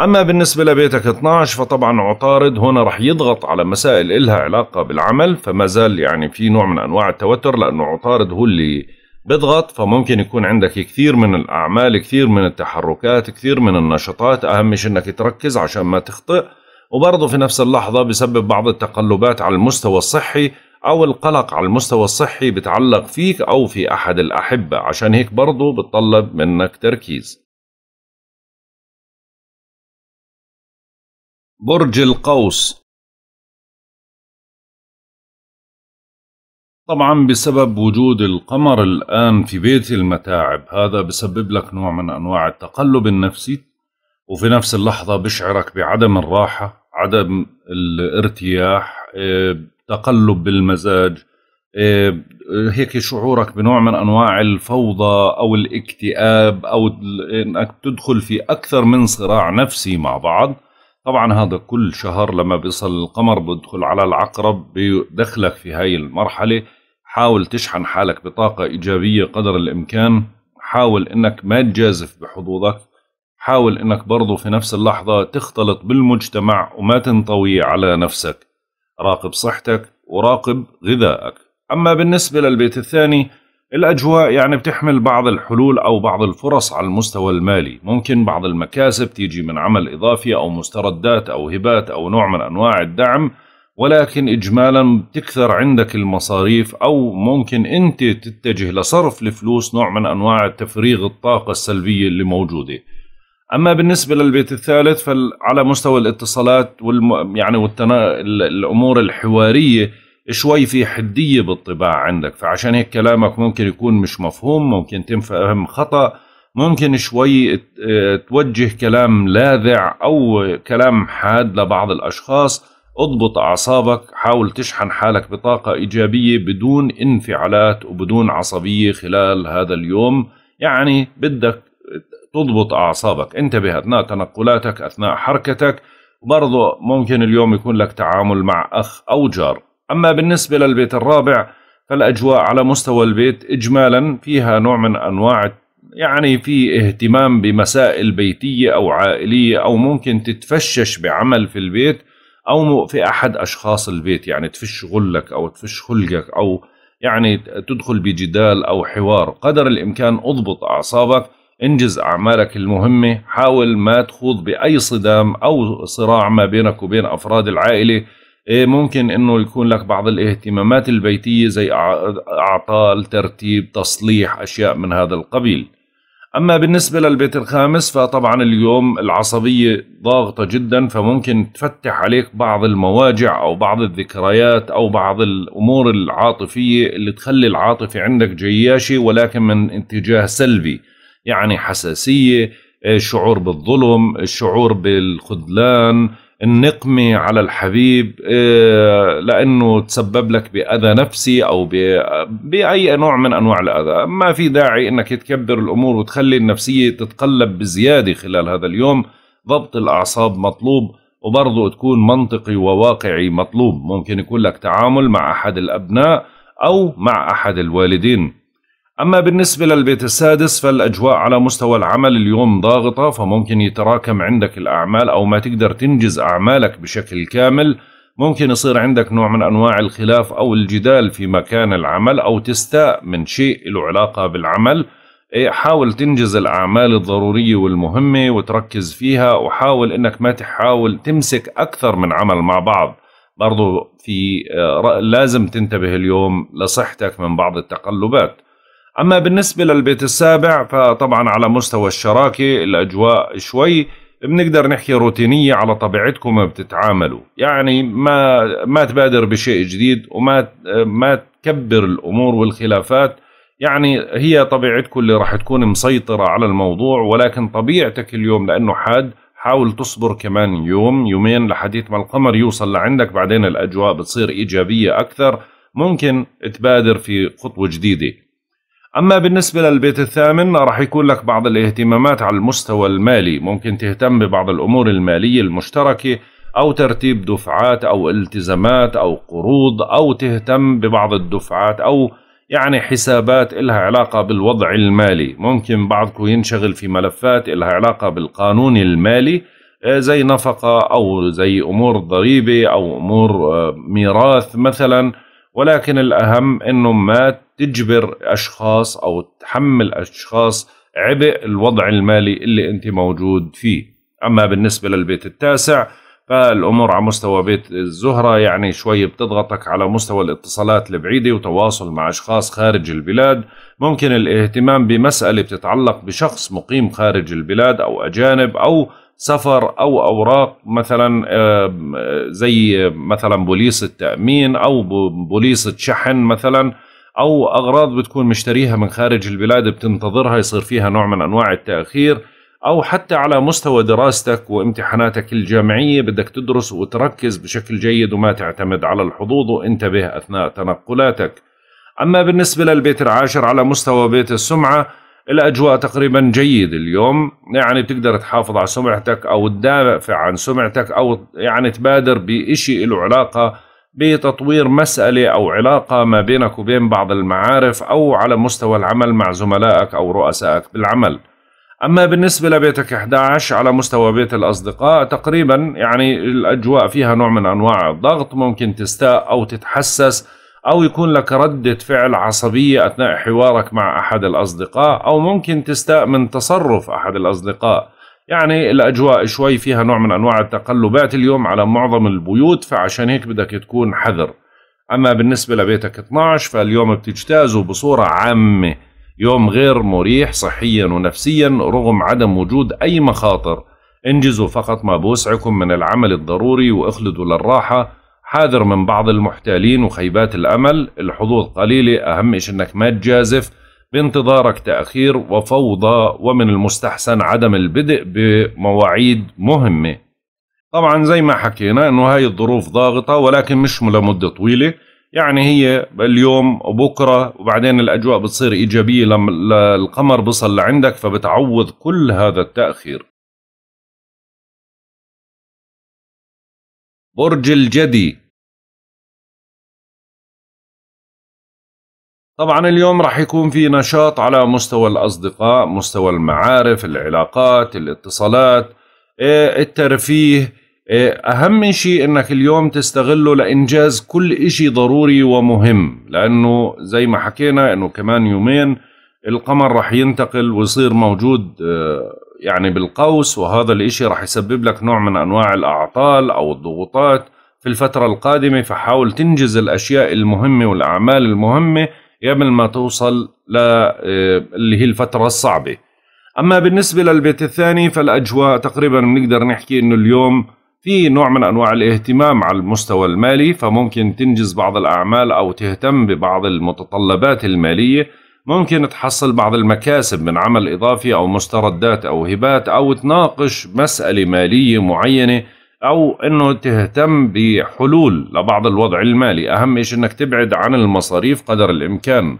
أما بالنسبة لبيتك 12 فطبعا عطارد هنا رح يضغط على مسائل إلها علاقة بالعمل فما زال يعني في نوع من أنواع التوتر لأنه عطارد هو اللي بضغط فممكن يكون عندك كثير من الأعمال كثير من التحركات كثير من النشاطات أهم شيء أنك تركز عشان ما تخطئ وبرضه في نفس اللحظة بسبب بعض التقلبات على المستوى الصحي أو القلق على المستوى الصحي بتعلق فيك أو في أحد الأحبة عشان هيك برضه بتطلب منك تركيز برج القوس طبعا بسبب وجود القمر الآن في بيت المتاعب هذا بسبب لك نوع من أنواع التقلب النفسي وفي نفس اللحظة بشعرك بعدم الراحة عدم الارتياح إيه، تقلب بالمزاج إيه، هيك شعورك بنوع من أنواع الفوضى أو الاكتئاب أو أنك تدخل في أكثر من صراع نفسي مع بعض طبعا هذا كل شهر لما بيصل القمر بدخل على العقرب بدخلك في هاي المرحلة حاول تشحن حالك بطاقة إيجابية قدر الإمكان حاول إنك ما تجازف بحظوظك حاول إنك برضو في نفس اللحظة تختلط بالمجتمع وما تنطوي على نفسك راقب صحتك وراقب غذائك أما بالنسبة للبيت الثاني الأجواء يعني بتحمل بعض الحلول أو بعض الفرص على المستوى المالي ممكن بعض المكاسب تيجي من عمل إضافي أو مستردات أو هبات أو نوع من أنواع الدعم ولكن اجمالا بتكثر عندك المصاريف او ممكن انت تتجه لصرف الفلوس نوع من انواع تفريغ الطاقه السلبيه اللي موجوده اما بالنسبه للبيت الثالث فعلى مستوى الاتصالات والم... يعني والتنا... الامور الحواريه شوي في حديه بالطباع عندك فعشان هيك كلامك ممكن يكون مش مفهوم ممكن تنفهم خطا ممكن شوي توجه كلام لاذع او كلام حاد لبعض الاشخاص اضبط أعصابك حاول تشحن حالك بطاقة إيجابية بدون انفعالات وبدون عصبية خلال هذا اليوم يعني بدك تضبط أعصابك انتبه أثناء تنقلاتك أثناء حركتك برضو ممكن اليوم يكون لك تعامل مع أخ أو جار أما بالنسبة للبيت الرابع فالأجواء على مستوى البيت إجمالا فيها نوع من أنواع يعني في اهتمام بمسائل بيتية أو عائلية أو ممكن تتفشش بعمل في البيت او في احد اشخاص البيت يعني تفش غلك او تفش خلقك او يعني تدخل بجدال او حوار قدر الامكان اضبط اعصابك انجز اعمالك المهمه حاول ما تخوض باي صدام او صراع ما بينك وبين افراد العائله إيه، ممكن انه يكون لك بعض الاهتمامات البيتيه زي اعطال ترتيب تصليح اشياء من هذا القبيل اما بالنسبه للبيت الخامس فطبعا اليوم العصبيه ضاغطه جدا فممكن تفتح عليك بعض المواجع او بعض الذكريات او بعض الامور العاطفيه اللي تخلي العاطفه عندك جياشه ولكن من اتجاه سلبي يعني حساسيه آه، شعور بالظلم الشعور بالخذلان النقمة على الحبيب آه، لأنه تسبب لك بأذى نفسي أو بأي نوع من أنواع الأذى ما في داعي أنك تكبر الأمور وتخلي النفسية تتقلب بزيادة خلال هذا اليوم ضبط الأعصاب مطلوب وبرضه تكون منطقي وواقعي مطلوب ممكن يكون لك تعامل مع أحد الأبناء أو مع أحد الوالدين أما بالنسبة للبيت السادس فالأجواء على مستوى العمل اليوم ضاغطة فممكن يتراكم عندك الأعمال أو ما تقدر تنجز أعمالك بشكل كامل ممكن يصير عندك نوع من أنواع الخلاف أو الجدال في مكان العمل أو تستاء من شيء له علاقة بالعمل إيه، حاول تنجز الأعمال الضرورية والمهمة وتركز فيها وحاول أنك ما تحاول تمسك أكثر من عمل مع بعض برضو في آه، لازم تنتبه اليوم لصحتك من بعض التقلبات أما بالنسبة للبيت السابع فطبعا على مستوى الشراكة الأجواء شوي بنقدر نحكي روتينية على طبيعتكم بتتعاملوا يعني ما ما تبادر بشيء جديد وما ما تكبر الأمور والخلافات يعني هي طبيعتكم اللي راح تكون مسيطرة على الموضوع ولكن طبيعتك اليوم لأنه حاد حاول تصبر كمان يوم يومين لحديث ما القمر يوصل لعندك بعدين الأجواء بتصير إيجابية أكثر ممكن تبادر في خطوة جديدة أما بالنسبة للبيت الثامن راح يكون لك بعض الاهتمامات على المستوى المالي ممكن تهتم ببعض الأمور المالية المشتركة أو ترتيب دفعات أو التزامات أو قروض أو تهتم ببعض الدفعات أو يعني حسابات إلها علاقة بالوضع المالي ممكن بعضكم ينشغل في ملفات إلها علاقة بالقانون المالي آه، زي نفقة أو زي أمور ضريبة أو أمور آه، ميراث مثلا ولكن الأهم أنه ما تجبر اشخاص او تحمل اشخاص عبء الوضع المالي اللي انت موجود فيه اما بالنسبه للبيت التاسع فالامور على مستوى بيت الزهره يعني شوي بتضغطك على مستوى الاتصالات البعيده وتواصل مع اشخاص خارج البلاد ممكن الاهتمام بمساله بتتعلق بشخص مقيم خارج البلاد او اجانب او سفر او اوراق مثلا زي مثلا بوليصه تامين او بوليصه شحن مثلا او اغراض بتكون مشتريها من خارج البلاد بتنتظرها يصير فيها نوع من انواع التاخير او حتى على مستوى دراستك وامتحاناتك الجامعيه بدك تدرس وتركز بشكل جيد وما تعتمد على الحظوظ وانتبه اثناء تنقلاتك. اما بالنسبه للبيت العاشر على مستوى بيت السمعه الاجواء تقريبا جيد اليوم يعني بتقدر تحافظ على سمعتك او تدافع عن سمعتك او يعني تبادر بشيء له علاقه بتطوير مسألة أو علاقة ما بينك وبين بعض المعارف أو على مستوى العمل مع زملائك أو رؤسائك بالعمل أما بالنسبة لبيتك 11 على مستوى بيت الأصدقاء تقريبا يعني الأجواء فيها نوع من أنواع الضغط ممكن تستاء أو تتحسس أو يكون لك ردة فعل عصبية أثناء حوارك مع أحد الأصدقاء أو ممكن تستاء من تصرف أحد الأصدقاء يعني الأجواء شوي فيها نوع من أنواع التقلبات اليوم على معظم البيوت فعشان هيك بدك تكون حذر أما بالنسبة لبيتك 12 فاليوم بتجتازه بصورة عامة يوم غير مريح صحيا ونفسيا رغم عدم وجود أي مخاطر انجزوا فقط ما بوسعكم من العمل الضروري واخلدوا للراحة حاذر من بعض المحتالين وخيبات الأمل الحظوظ قليلة أهم شيء أنك ما تجازف بانتظارك تأخير وفوضى ومن المستحسن عدم البدء بمواعيد مهمة طبعا زي ما حكينا انه هاي الظروف ضاغطة ولكن مش لمدة طويلة يعني هي اليوم وبكرة وبعدين الأجواء بتصير إيجابية لما القمر بصل لعندك فبتعوض كل هذا التأخير برج الجدي طبعا اليوم راح يكون في نشاط على مستوى الأصدقاء مستوى المعارف العلاقات الاتصالات إيه، الترفيه إيه، أهم شيء أنك اليوم تستغله لإنجاز كل إشي ضروري ومهم لأنه زي ما حكينا أنه كمان يومين القمر راح ينتقل ويصير موجود آه، يعني بالقوس وهذا الإشي راح يسبب لك نوع من أنواع الأعطال أو الضغوطات في الفترة القادمة فحاول تنجز الأشياء المهمة والأعمال المهمة قبل ما توصل ل آه، اللي هي الفترة الصعبة أما بالنسبة للبيت الثاني فالأجواء تقريبا بنقدر نحكي أنه اليوم في نوع من أنواع الاهتمام على المستوى المالي فممكن تنجز بعض الأعمال أو تهتم ببعض المتطلبات المالية ممكن تحصل بعض المكاسب من عمل إضافي أو مستردات أو هبات أو تناقش مسألة مالية معينة او انه تهتم بحلول لبعض الوضع المالي اهم شيء انك تبعد عن المصاريف قدر الامكان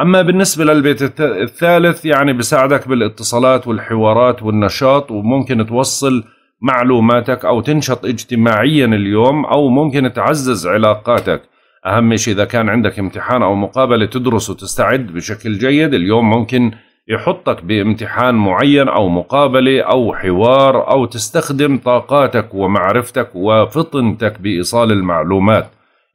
اما بالنسبه للبيت الثالث يعني بساعدك بالاتصالات والحوارات والنشاط وممكن توصل معلوماتك او تنشط اجتماعيا اليوم او ممكن تعزز علاقاتك اهم شيء اذا كان عندك امتحان او مقابله تدرس وتستعد بشكل جيد اليوم ممكن يحطك بامتحان معين أو مقابلة أو حوار أو تستخدم طاقاتك ومعرفتك وفطنتك بإيصال المعلومات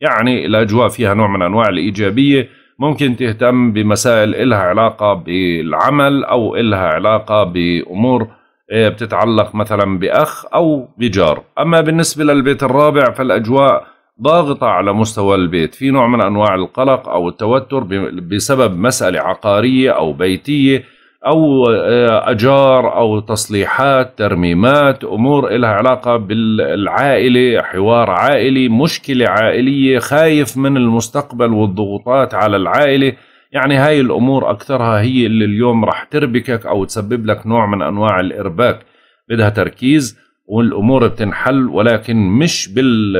يعني الأجواء فيها نوع من أنواع الإيجابية ممكن تهتم بمسائل إلها علاقة بالعمل أو إلها علاقة بأمور آه، بتتعلق مثلا بأخ أو بجار أما بالنسبة للبيت الرابع فالأجواء ضاغطة على مستوى البيت في نوع من أنواع القلق أو التوتر بسبب مسألة عقارية أو بيتية أو آه، أجار أو تصليحات ترميمات أمور إلها علاقة بالعائلة حوار عائلي مشكلة عائلية خايف من المستقبل والضغوطات على العائلة يعني هاي الأمور أكثرها هي اللي اليوم رح تربكك أو تسبب لك نوع من أنواع الإرباك بدها تركيز والامور بتنحل ولكن مش بال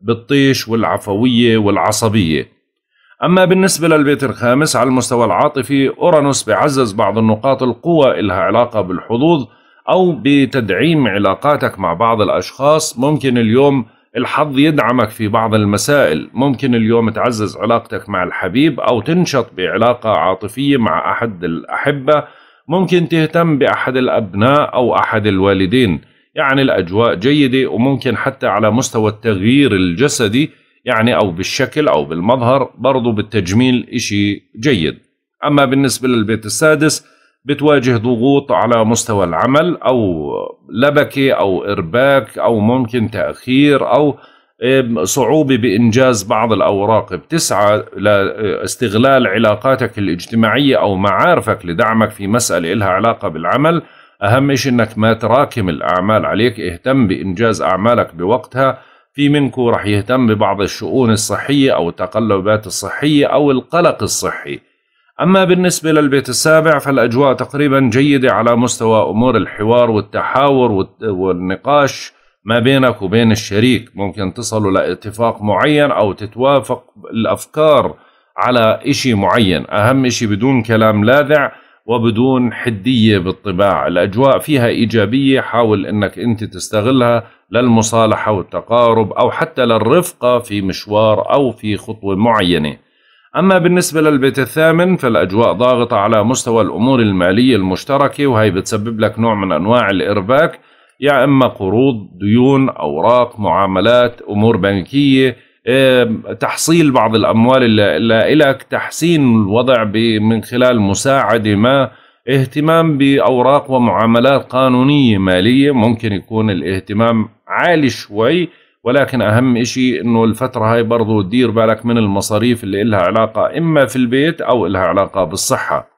بالطيش والعفويه والعصبيه. اما بالنسبه للبيت الخامس على المستوى العاطفي اورانوس بيعزز بعض النقاط القوى إلها علاقه بالحظوظ او بتدعيم علاقاتك مع بعض الاشخاص، ممكن اليوم الحظ يدعمك في بعض المسائل، ممكن اليوم تعزز علاقتك مع الحبيب او تنشط بعلاقه عاطفيه مع احد الاحبه، ممكن تهتم باحد الابناء او احد الوالدين. يعني الأجواء جيدة وممكن حتى على مستوى التغيير الجسدي يعني أو بالشكل أو بالمظهر برضو بالتجميل إشي جيد أما بالنسبة للبيت السادس بتواجه ضغوط على مستوى العمل أو لبكة أو إرباك أو ممكن تأخير أو صعوبة بإنجاز بعض الأوراق بتسعى لاستغلال علاقاتك الاجتماعية أو معارفك لدعمك في مسألة إلها علاقة بالعمل أهم شيء أنك ما تراكم الأعمال عليك اهتم بإنجاز أعمالك بوقتها في منكم رح يهتم ببعض الشؤون الصحية أو التقلبات الصحية أو القلق الصحي أما بالنسبة للبيت السابع فالأجواء تقريبا جيدة على مستوى أمور الحوار والتحاور والنقاش ما بينك وبين الشريك ممكن تصلوا لاتفاق معين أو تتوافق الأفكار على إشي معين أهم إشي بدون كلام لاذع وبدون حدية بالطباع الأجواء فيها إيجابية حاول أنك أنت تستغلها للمصالحة والتقارب أو حتى للرفقة في مشوار أو في خطوة معينة أما بالنسبة للبيت الثامن فالأجواء ضاغطة على مستوى الأمور المالية المشتركة وهي بتسبب لك نوع من أنواع الإرباك يا يعني إما قروض ديون أوراق معاملات أمور بنكية إيه، تحصيل بعض الأموال اللي لك تحسين الوضع من خلال مساعدة ما اهتمام بأوراق ومعاملات قانونية مالية ممكن يكون الاهتمام عالي شوي ولكن أهم شيء أنه الفترة هاي برضو دير بالك من المصاريف اللي إلها علاقة إما في البيت أو إلها علاقة بالصحة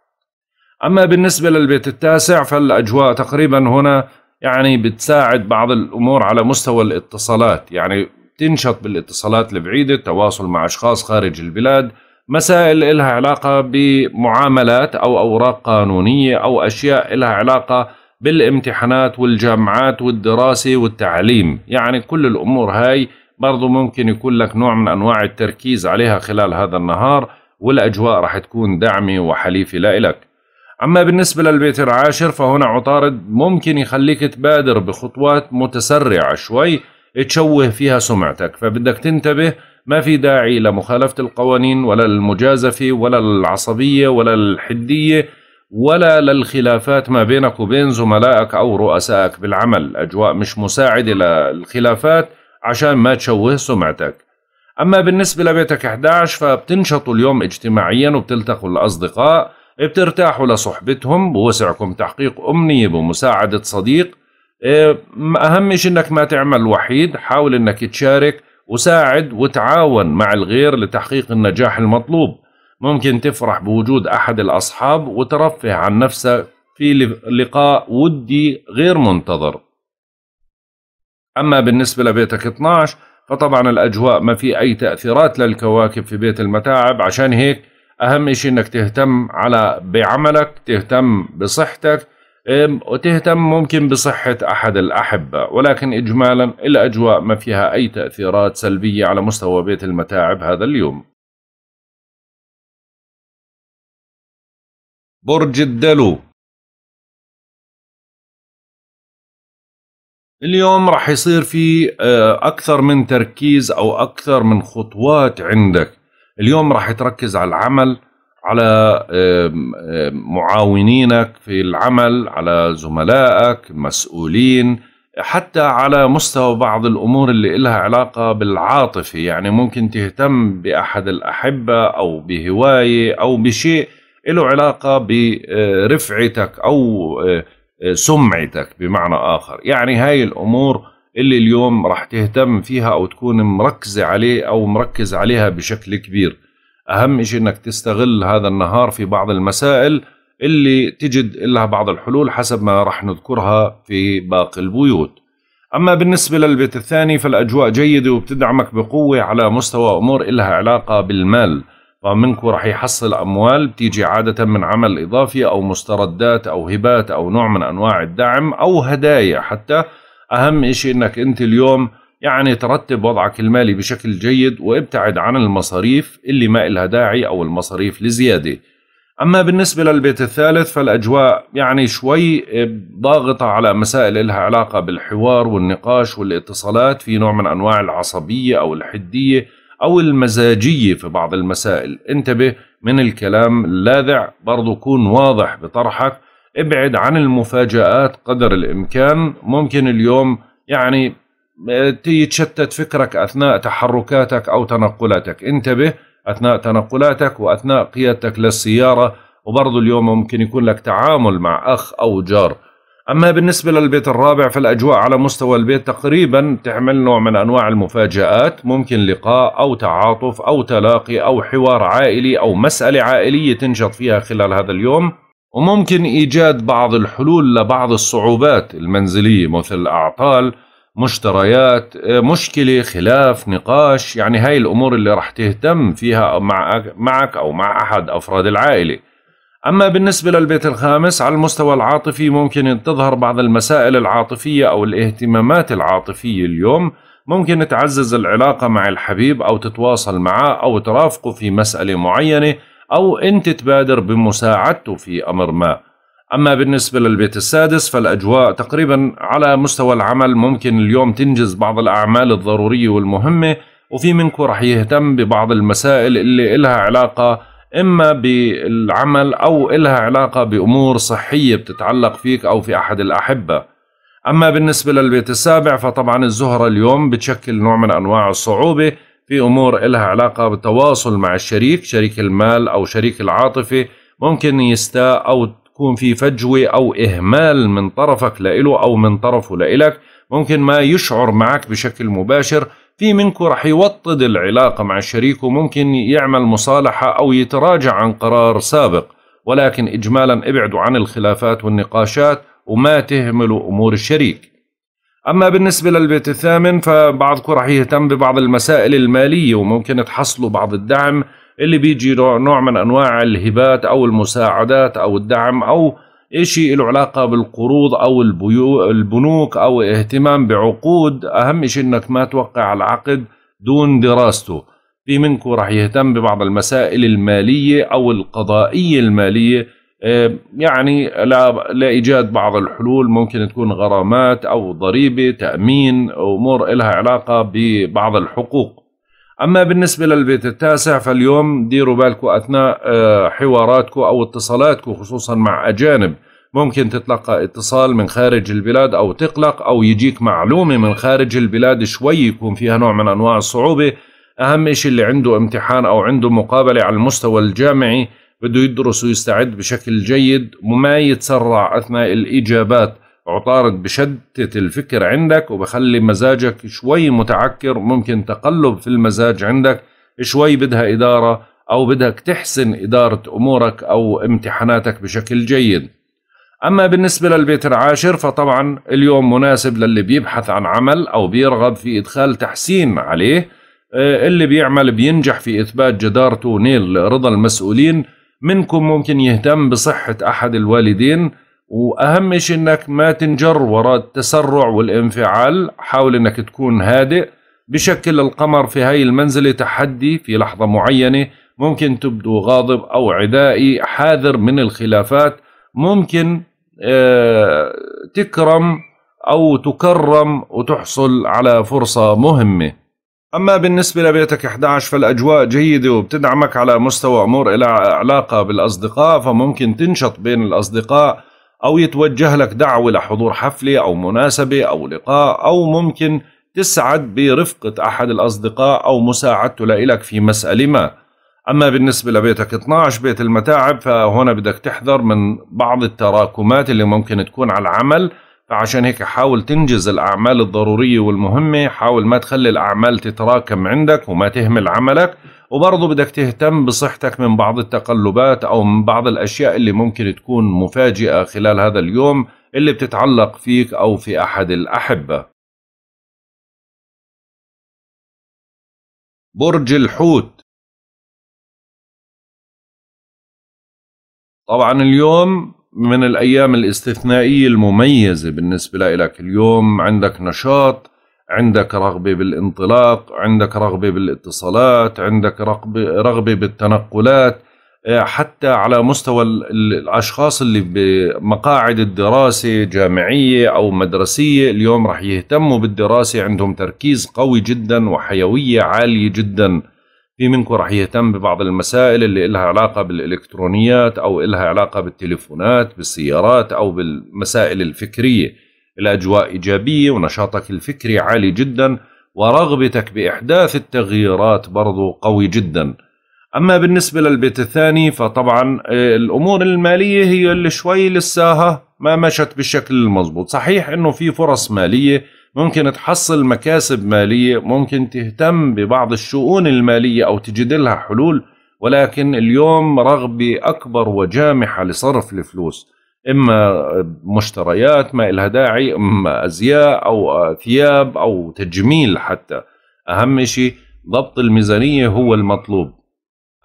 أما بالنسبة للبيت التاسع فالأجواء تقريبا هنا يعني بتساعد بعض الأمور على مستوى الاتصالات يعني تنشط بالاتصالات البعيدة التواصل مع أشخاص خارج البلاد مسائل إلها علاقة بمعاملات أو أوراق قانونية أو أشياء إلها علاقة بالامتحانات والجامعات والدراسة والتعليم يعني كل الأمور هاي برضو ممكن يكون لك نوع من أنواع التركيز عليها خلال هذا النهار والأجواء رح تكون دعمة وحليفي لإلك أما بالنسبة للبيت العاشر فهنا عطارد ممكن يخليك تبادر بخطوات متسرعة شوي تشوه فيها سمعتك فبدك تنتبه ما في داعي لمخالفة القوانين ولا المجازفة ولا العصبية ولا الحدية ولا للخلافات ما بينك وبين زملائك أو رؤسائك بالعمل أجواء مش مساعدة للخلافات عشان ما تشوه سمعتك أما بالنسبة لبيتك 11 فبتنشطوا اليوم اجتماعيا وبتلتقوا الأصدقاء بترتاحوا لصحبتهم بوسعكم تحقيق أمنية بمساعدة صديق إيه، اهم شيء انك ما تعمل وحيد حاول انك تشارك وساعد وتعاون مع الغير لتحقيق النجاح المطلوب ممكن تفرح بوجود احد الاصحاب وترفه عن نفسك في لقاء ودي غير منتظر اما بالنسبه لبيتك 12 فطبعا الاجواء ما في اي تاثيرات للكواكب في بيت المتاعب عشان هيك اهم شيء انك تهتم على بعملك تهتم بصحتك وتهتم ممكن بصحة أحد الأحبة ولكن إجمالا الأجواء ما فيها أي تأثيرات سلبية على مستوى بيت المتاعب هذا اليوم برج الدلو اليوم راح يصير في آه، أكثر من تركيز أو أكثر من خطوات عندك اليوم راح تركز على العمل على معاونينك في العمل على زملائك مسؤولين حتى على مستوى بعض الامور اللي إلها علاقه بالعاطفه يعني ممكن تهتم باحد الاحبه او بهوايه او بشيء له علاقه برفعتك او آه، آه، سمعتك بمعنى اخر يعني هاي الامور اللي اليوم رح تهتم فيها او تكون مركزه عليه او مركز عليها بشكل كبير أهم شيء أنك تستغل هذا النهار في بعض المسائل اللي تجد لها بعض الحلول حسب ما راح نذكرها في باقي البيوت أما بالنسبة للبيت الثاني فالأجواء جيدة وبتدعمك بقوة على مستوى أمور إلها علاقة بالمال فمنكم رح يحصل أموال بتيجي عادة من عمل إضافي أو مستردات أو هبات أو نوع من أنواع الدعم أو هدايا حتى أهم شيء أنك أنت اليوم يعني ترتب وضعك المالي بشكل جيد وابتعد عن المصاريف اللي ما إلها داعي أو المصاريف لزيادة أما بالنسبة للبيت الثالث فالأجواء يعني شوي ضاغطة على مسائل إلها علاقة بالحوار والنقاش والاتصالات في نوع من أنواع العصبية أو الحدية أو المزاجية في بعض المسائل انتبه من الكلام اللاذع برضو كون واضح بطرحك ابعد عن المفاجآت قدر الإمكان ممكن اليوم يعني يتشتت فكرك أثناء تحركاتك أو تنقلاتك انتبه أثناء تنقلاتك وأثناء قيادتك للسيارة وبرضه اليوم ممكن يكون لك تعامل مع أخ أو جار أما بالنسبة للبيت الرابع فالأجواء على مستوى البيت تقريبا تعمل نوع من أنواع المفاجآت ممكن لقاء أو تعاطف أو تلاقي أو حوار عائلي أو مسألة عائلية تنشط فيها خلال هذا اليوم وممكن إيجاد بعض الحلول لبعض الصعوبات المنزلية مثل الأعطال مشتريات آه، مشكلة خلاف نقاش يعني هاي الأمور اللي رح تهتم فيها معك أو مع أحد أفراد العائلة أما بالنسبة للبيت الخامس على المستوى العاطفي ممكن أن تظهر بعض المسائل العاطفية أو الاهتمامات العاطفية اليوم ممكن تعزز العلاقة مع الحبيب أو تتواصل معه أو ترافقه في مسألة معينة أو أنت تبادر بمساعدته في أمر ما أما بالنسبة للبيت السادس فالأجواء تقريبا على مستوى العمل ممكن اليوم تنجز بعض الأعمال الضرورية والمهمة وفي منكم رح يهتم ببعض المسائل اللي إلها علاقة إما بالعمل أو إلها علاقة بأمور صحية بتتعلق فيك أو في أحد الأحبة أما بالنسبة للبيت السابع فطبعا الزهرة اليوم بتشكل نوع من أنواع الصعوبة في أمور إلها علاقة بالتواصل مع الشريك شريك المال أو شريك العاطفة ممكن يستاء أو يكون في فجوة أو إهمال من طرفك لإله أو من طرفه لإلك ممكن ما يشعر معك بشكل مباشر في منكم رح يوطد العلاقة مع الشريك وممكن يعمل مصالحة أو يتراجع عن قرار سابق ولكن إجمالا ابعدوا عن الخلافات والنقاشات وما تهملوا أمور الشريك أما بالنسبة للبيت الثامن فبعضكم رح يهتم ببعض المسائل المالية وممكن تحصلوا بعض الدعم اللي بيجي نوع من انواع الهبات او المساعدات او الدعم او إشي له علاقة بالقروض أو البيو البنوك أو اهتمام بعقود أهم شيء إنك ما توقع العقد دون دراسته في منكم راح يهتم ببعض المسائل المالية أو القضائية المالية آه، يعني لإيجاد بعض الحلول ممكن تكون غرامات أو ضريبة تأمين أمور إلها علاقة ببعض الحقوق اما بالنسبه للبيت التاسع فاليوم ديروا بالكم اثناء آه، حواراتكم او اتصالاتكم خصوصا مع اجانب ممكن تتلقى اتصال من خارج البلاد او تقلق او يجيك معلومه من خارج البلاد شوي يكون فيها نوع من انواع الصعوبه اهم شيء اللي عنده امتحان او عنده مقابله على المستوى الجامعي بده يدرس ويستعد بشكل جيد وما يتسرع اثناء الاجابات عطارد بشتت الفكر عندك وبخلي مزاجك شوي متعكر ممكن تقلب في المزاج عندك شوي بدها إدارة أو بدك تحسن إدارة أمورك أو امتحاناتك بشكل جيد أما بالنسبة للبيت العاشر فطبعا اليوم مناسب للي بيبحث عن عمل أو بيرغب في إدخال تحسين عليه آه، اللي بيعمل بينجح في إثبات جدارته ونيل رضا المسؤولين منكم ممكن يهتم بصحة أحد الوالدين واهم شيء انك ما تنجر وراء التسرع والانفعال حاول انك تكون هادئ بشكل القمر في هاي المنزلة تحدي في لحظة معينة ممكن تبدو غاضب أو عدائي حاذر من الخلافات ممكن آه، تكرم أو تكرم وتحصل على فرصة مهمة أما بالنسبة لبيتك 11 فالأجواء جيدة وبتدعمك على مستوى أمور إلى علاقة بالأصدقاء فممكن تنشط بين الأصدقاء أو يتوجه لك دعوة لحضور حفلة أو مناسبة أو لقاء أو ممكن تسعد برفقة أحد الأصدقاء أو مساعدته لإلك في مسألة ما أما بالنسبة لبيتك 12 بيت المتاعب فهنا بدك تحذر من بعض التراكمات اللي ممكن تكون على العمل فعشان هيك حاول تنجز الأعمال الضرورية والمهمة حاول ما تخلي الأعمال تتراكم عندك وما تهمل عملك وبرضه بدك تهتم بصحتك من بعض التقلبات أو من بعض الأشياء اللي ممكن تكون مفاجئة خلال هذا اليوم اللي بتتعلق فيك أو في أحد الأحبة برج الحوت طبعا اليوم من الأيام الاستثنائية المميزة بالنسبة لك اليوم عندك نشاط عندك رغبة بالانطلاق عندك رغبة بالاتصالات عندك رغبة, رغبة بالتنقلات آه، حتى على مستوى الأشخاص اللي بمقاعد الدراسة جامعية أو مدرسية اليوم رح يهتموا بالدراسة عندهم تركيز قوي جدا وحيوية عالية جدا في منكم رح يهتم ببعض المسائل اللي إلها علاقة بالإلكترونيات أو إلها علاقة بالتليفونات بالسيارات أو بالمسائل الفكرية إلى أجواء إيجابية ونشاطك الفكري عالي جدا ورغبتك بإحداث التغييرات برضو قوي جدا أما بالنسبة للبيت الثاني فطبعا آه، الأمور المالية هي اللي شوي لساها ما مشت بالشكل المضبوط صحيح أنه في فرص مالية ممكن تحصل مكاسب مالية ممكن تهتم ببعض الشؤون المالية أو تجد لها حلول ولكن اليوم رغبة أكبر وجامحة لصرف الفلوس اما مشتريات ما لها داعي اما ازياء او ثياب او تجميل حتى اهم شيء ضبط الميزانيه هو المطلوب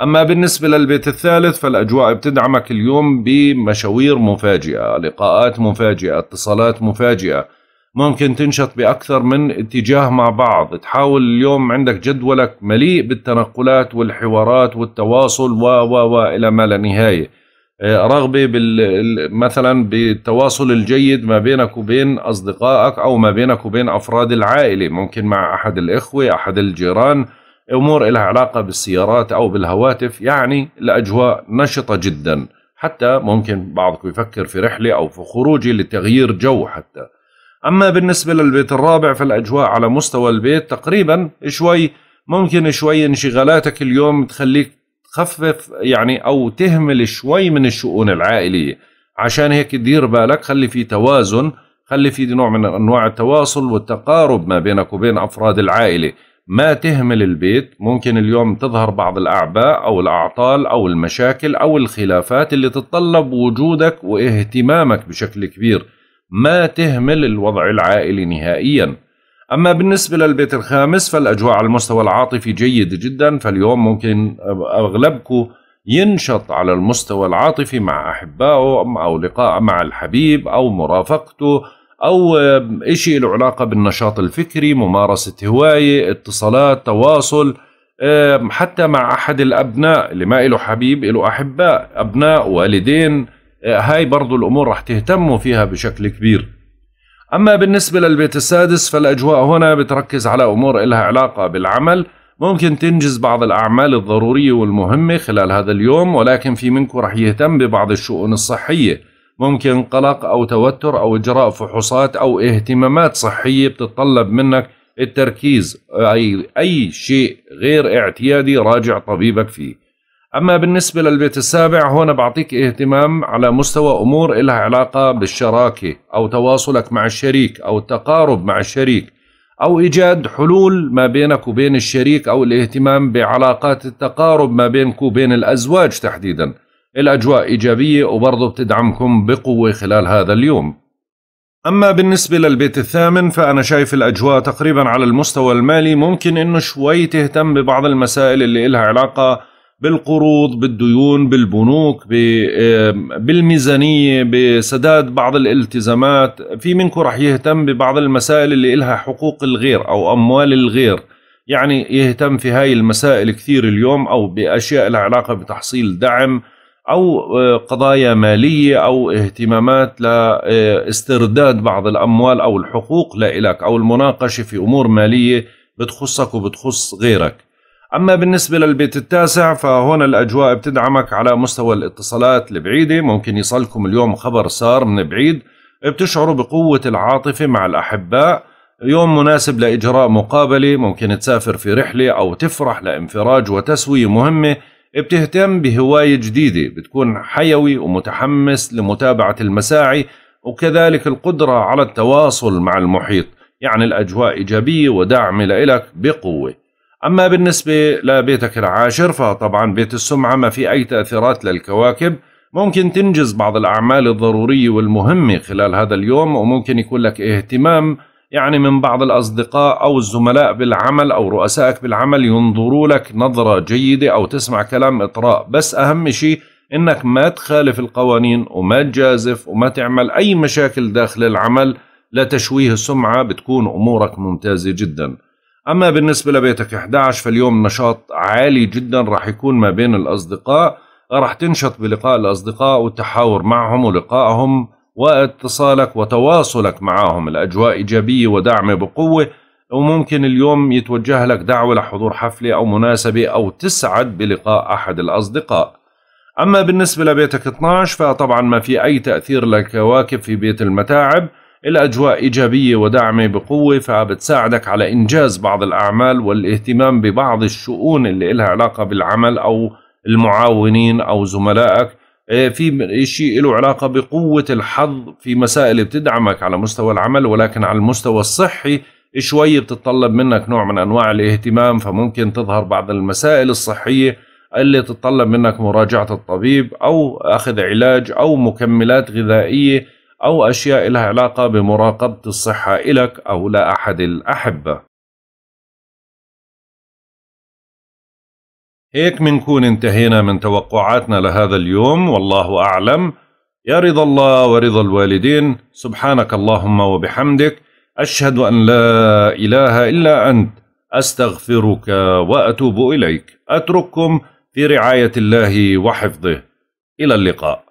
أما بالنسبة للبيت الثالث فالأجواء بتدعمك اليوم بمشاوير مفاجئة لقاءات مفاجئة اتصالات مفاجئة ممكن تنشط بأكثر من اتجاه مع بعض تحاول اليوم عندك جدولك مليء بالتنقلات والحوارات والتواصل و و و إلى ما لا نهاية آه، رغبه بال مثلا بالتواصل الجيد ما بينك وبين اصدقائك او ما بينك وبين افراد العائله ممكن مع احد الاخوه احد الجيران امور لها علاقه بالسيارات او بالهواتف يعني الاجواء نشطه جدا حتى ممكن بعضكم يفكر في رحله او في خروج لتغيير جو حتى اما بالنسبه للبيت الرابع فالاجواء على مستوى البيت تقريبا شوي ممكن شوي انشغالاتك اليوم تخليك خفف يعني او تهمل شوي من الشؤون العائليه عشان هيك دير بالك خلي في توازن خلي في نوع من انواع التواصل والتقارب ما بينك وبين افراد العائله ما تهمل البيت ممكن اليوم تظهر بعض الاعباء او الاعطال او المشاكل او الخلافات اللي تتطلب وجودك واهتمامك بشكل كبير ما تهمل الوضع العائلي نهائيا أما بالنسبة للبيت الخامس فالأجواء على المستوى العاطفي جيدة جدا فاليوم ممكن أغلبكم ينشط على المستوى العاطفي مع أحبائه أو لقاء مع الحبيب أو مرافقته أو إشي له علاقة بالنشاط الفكري ممارسة هواية اتصالات تواصل حتى مع أحد الأبناء اللي ما له حبيب له أحباء أبناء والدين آه، هاي برضو الأمور رح تهتموا فيها بشكل كبير أما بالنسبة للبيت السادس فالأجواء هنا بتركز على أمور إلها علاقة بالعمل ممكن تنجز بعض الأعمال الضرورية والمهمة خلال هذا اليوم ولكن في منكم رح يهتم ببعض الشؤون الصحية ممكن قلق أو توتر أو إجراء فحوصات أو اهتمامات صحية بتتطلب منك التركيز أي, أي شيء غير اعتيادي راجع طبيبك فيه أما بالنسبة للبيت السابع هنا بعطيك اهتمام على مستوى أمور إلها علاقة بالشراكة أو تواصلك مع الشريك أو التقارب مع الشريك أو إيجاد حلول ما بينك وبين الشريك أو الاهتمام بعلاقات التقارب ما بينك وبين الأزواج تحديدا الأجواء إيجابية وبرضه بتدعمكم بقوة خلال هذا اليوم أما بالنسبة للبيت الثامن فأنا شايف الأجواء تقريبا على المستوى المالي ممكن أنه شوي تهتم ببعض المسائل اللي إلها علاقة بالقروض بالديون بالبنوك بالميزانية بسداد بعض الالتزامات في منكم رح يهتم ببعض المسائل اللي إلها حقوق الغير أو أموال الغير يعني يهتم في هاي المسائل كثير اليوم أو بأشياء لها علاقة بتحصيل دعم أو آه، قضايا مالية أو اهتمامات لاسترداد آه، بعض الأموال أو الحقوق لإلك أو المناقشة في أمور مالية بتخصك وبتخص غيرك أما بالنسبة للبيت التاسع فهون الأجواء بتدعمك على مستوى الاتصالات البعيدة ممكن يصلكم اليوم خبر سار من بعيد بتشعروا بقوة العاطفة مع الأحباء يوم مناسب لإجراء مقابلة ممكن تسافر في رحلة أو تفرح لانفراج وتسوية مهمة بتهتم بهواية جديدة بتكون حيوي ومتحمس لمتابعة المساعي وكذلك القدرة على التواصل مع المحيط يعني الأجواء إيجابية وداعمة لإلك بقوة أما بالنسبة لبيتك العاشر فطبعا بيت السمعة ما في أي تأثيرات للكواكب ممكن تنجز بعض الأعمال الضرورية والمهمة خلال هذا اليوم وممكن يكون لك اهتمام يعني من بعض الأصدقاء أو الزملاء بالعمل أو رؤسائك بالعمل ينظروا لك نظرة جيدة أو تسمع كلام إطراء بس أهم شيء إنك ما تخالف القوانين وما تجازف وما تعمل أي مشاكل داخل العمل لتشويه السمعة بتكون أمورك ممتازة جداً أما بالنسبة لبيتك 11 فاليوم نشاط عالي جدا راح يكون ما بين الأصدقاء راح تنشط بلقاء الأصدقاء والتحاور معهم ولقائهم واتصالك وتواصلك معهم الأجواء إيجابية وداعمة بقوة وممكن اليوم يتوجه لك دعوة لحضور حفلة أو مناسبة أو تسعد بلقاء أحد الأصدقاء أما بالنسبة لبيتك 12 فطبعا ما في أي تأثير للكواكب في بيت المتاعب الأجواء إيجابية وداعمة بقوة فبتساعدك على إنجاز بعض الأعمال والاهتمام ببعض الشؤون اللي إلها علاقة بالعمل أو المعاونين أو زملائك إيه، في شيء له علاقة بقوة الحظ في مسائل بتدعمك على مستوى العمل ولكن على المستوى الصحي شوي بتتطلب منك نوع من أنواع الاهتمام فممكن تظهر بعض المسائل الصحية اللي تتطلب منك مراجعة الطبيب أو أخذ علاج أو مكملات غذائية أو أشياء لها علاقة بمراقبة الصحة إلك أو لأحد الأحبة هيك منكون انتهينا من توقعاتنا لهذا اليوم والله أعلم يا رضا الله ورضا الوالدين سبحانك اللهم وبحمدك أشهد أن لا إله إلا أنت أستغفرك وأتوب إليك أترككم في رعاية الله وحفظه إلى اللقاء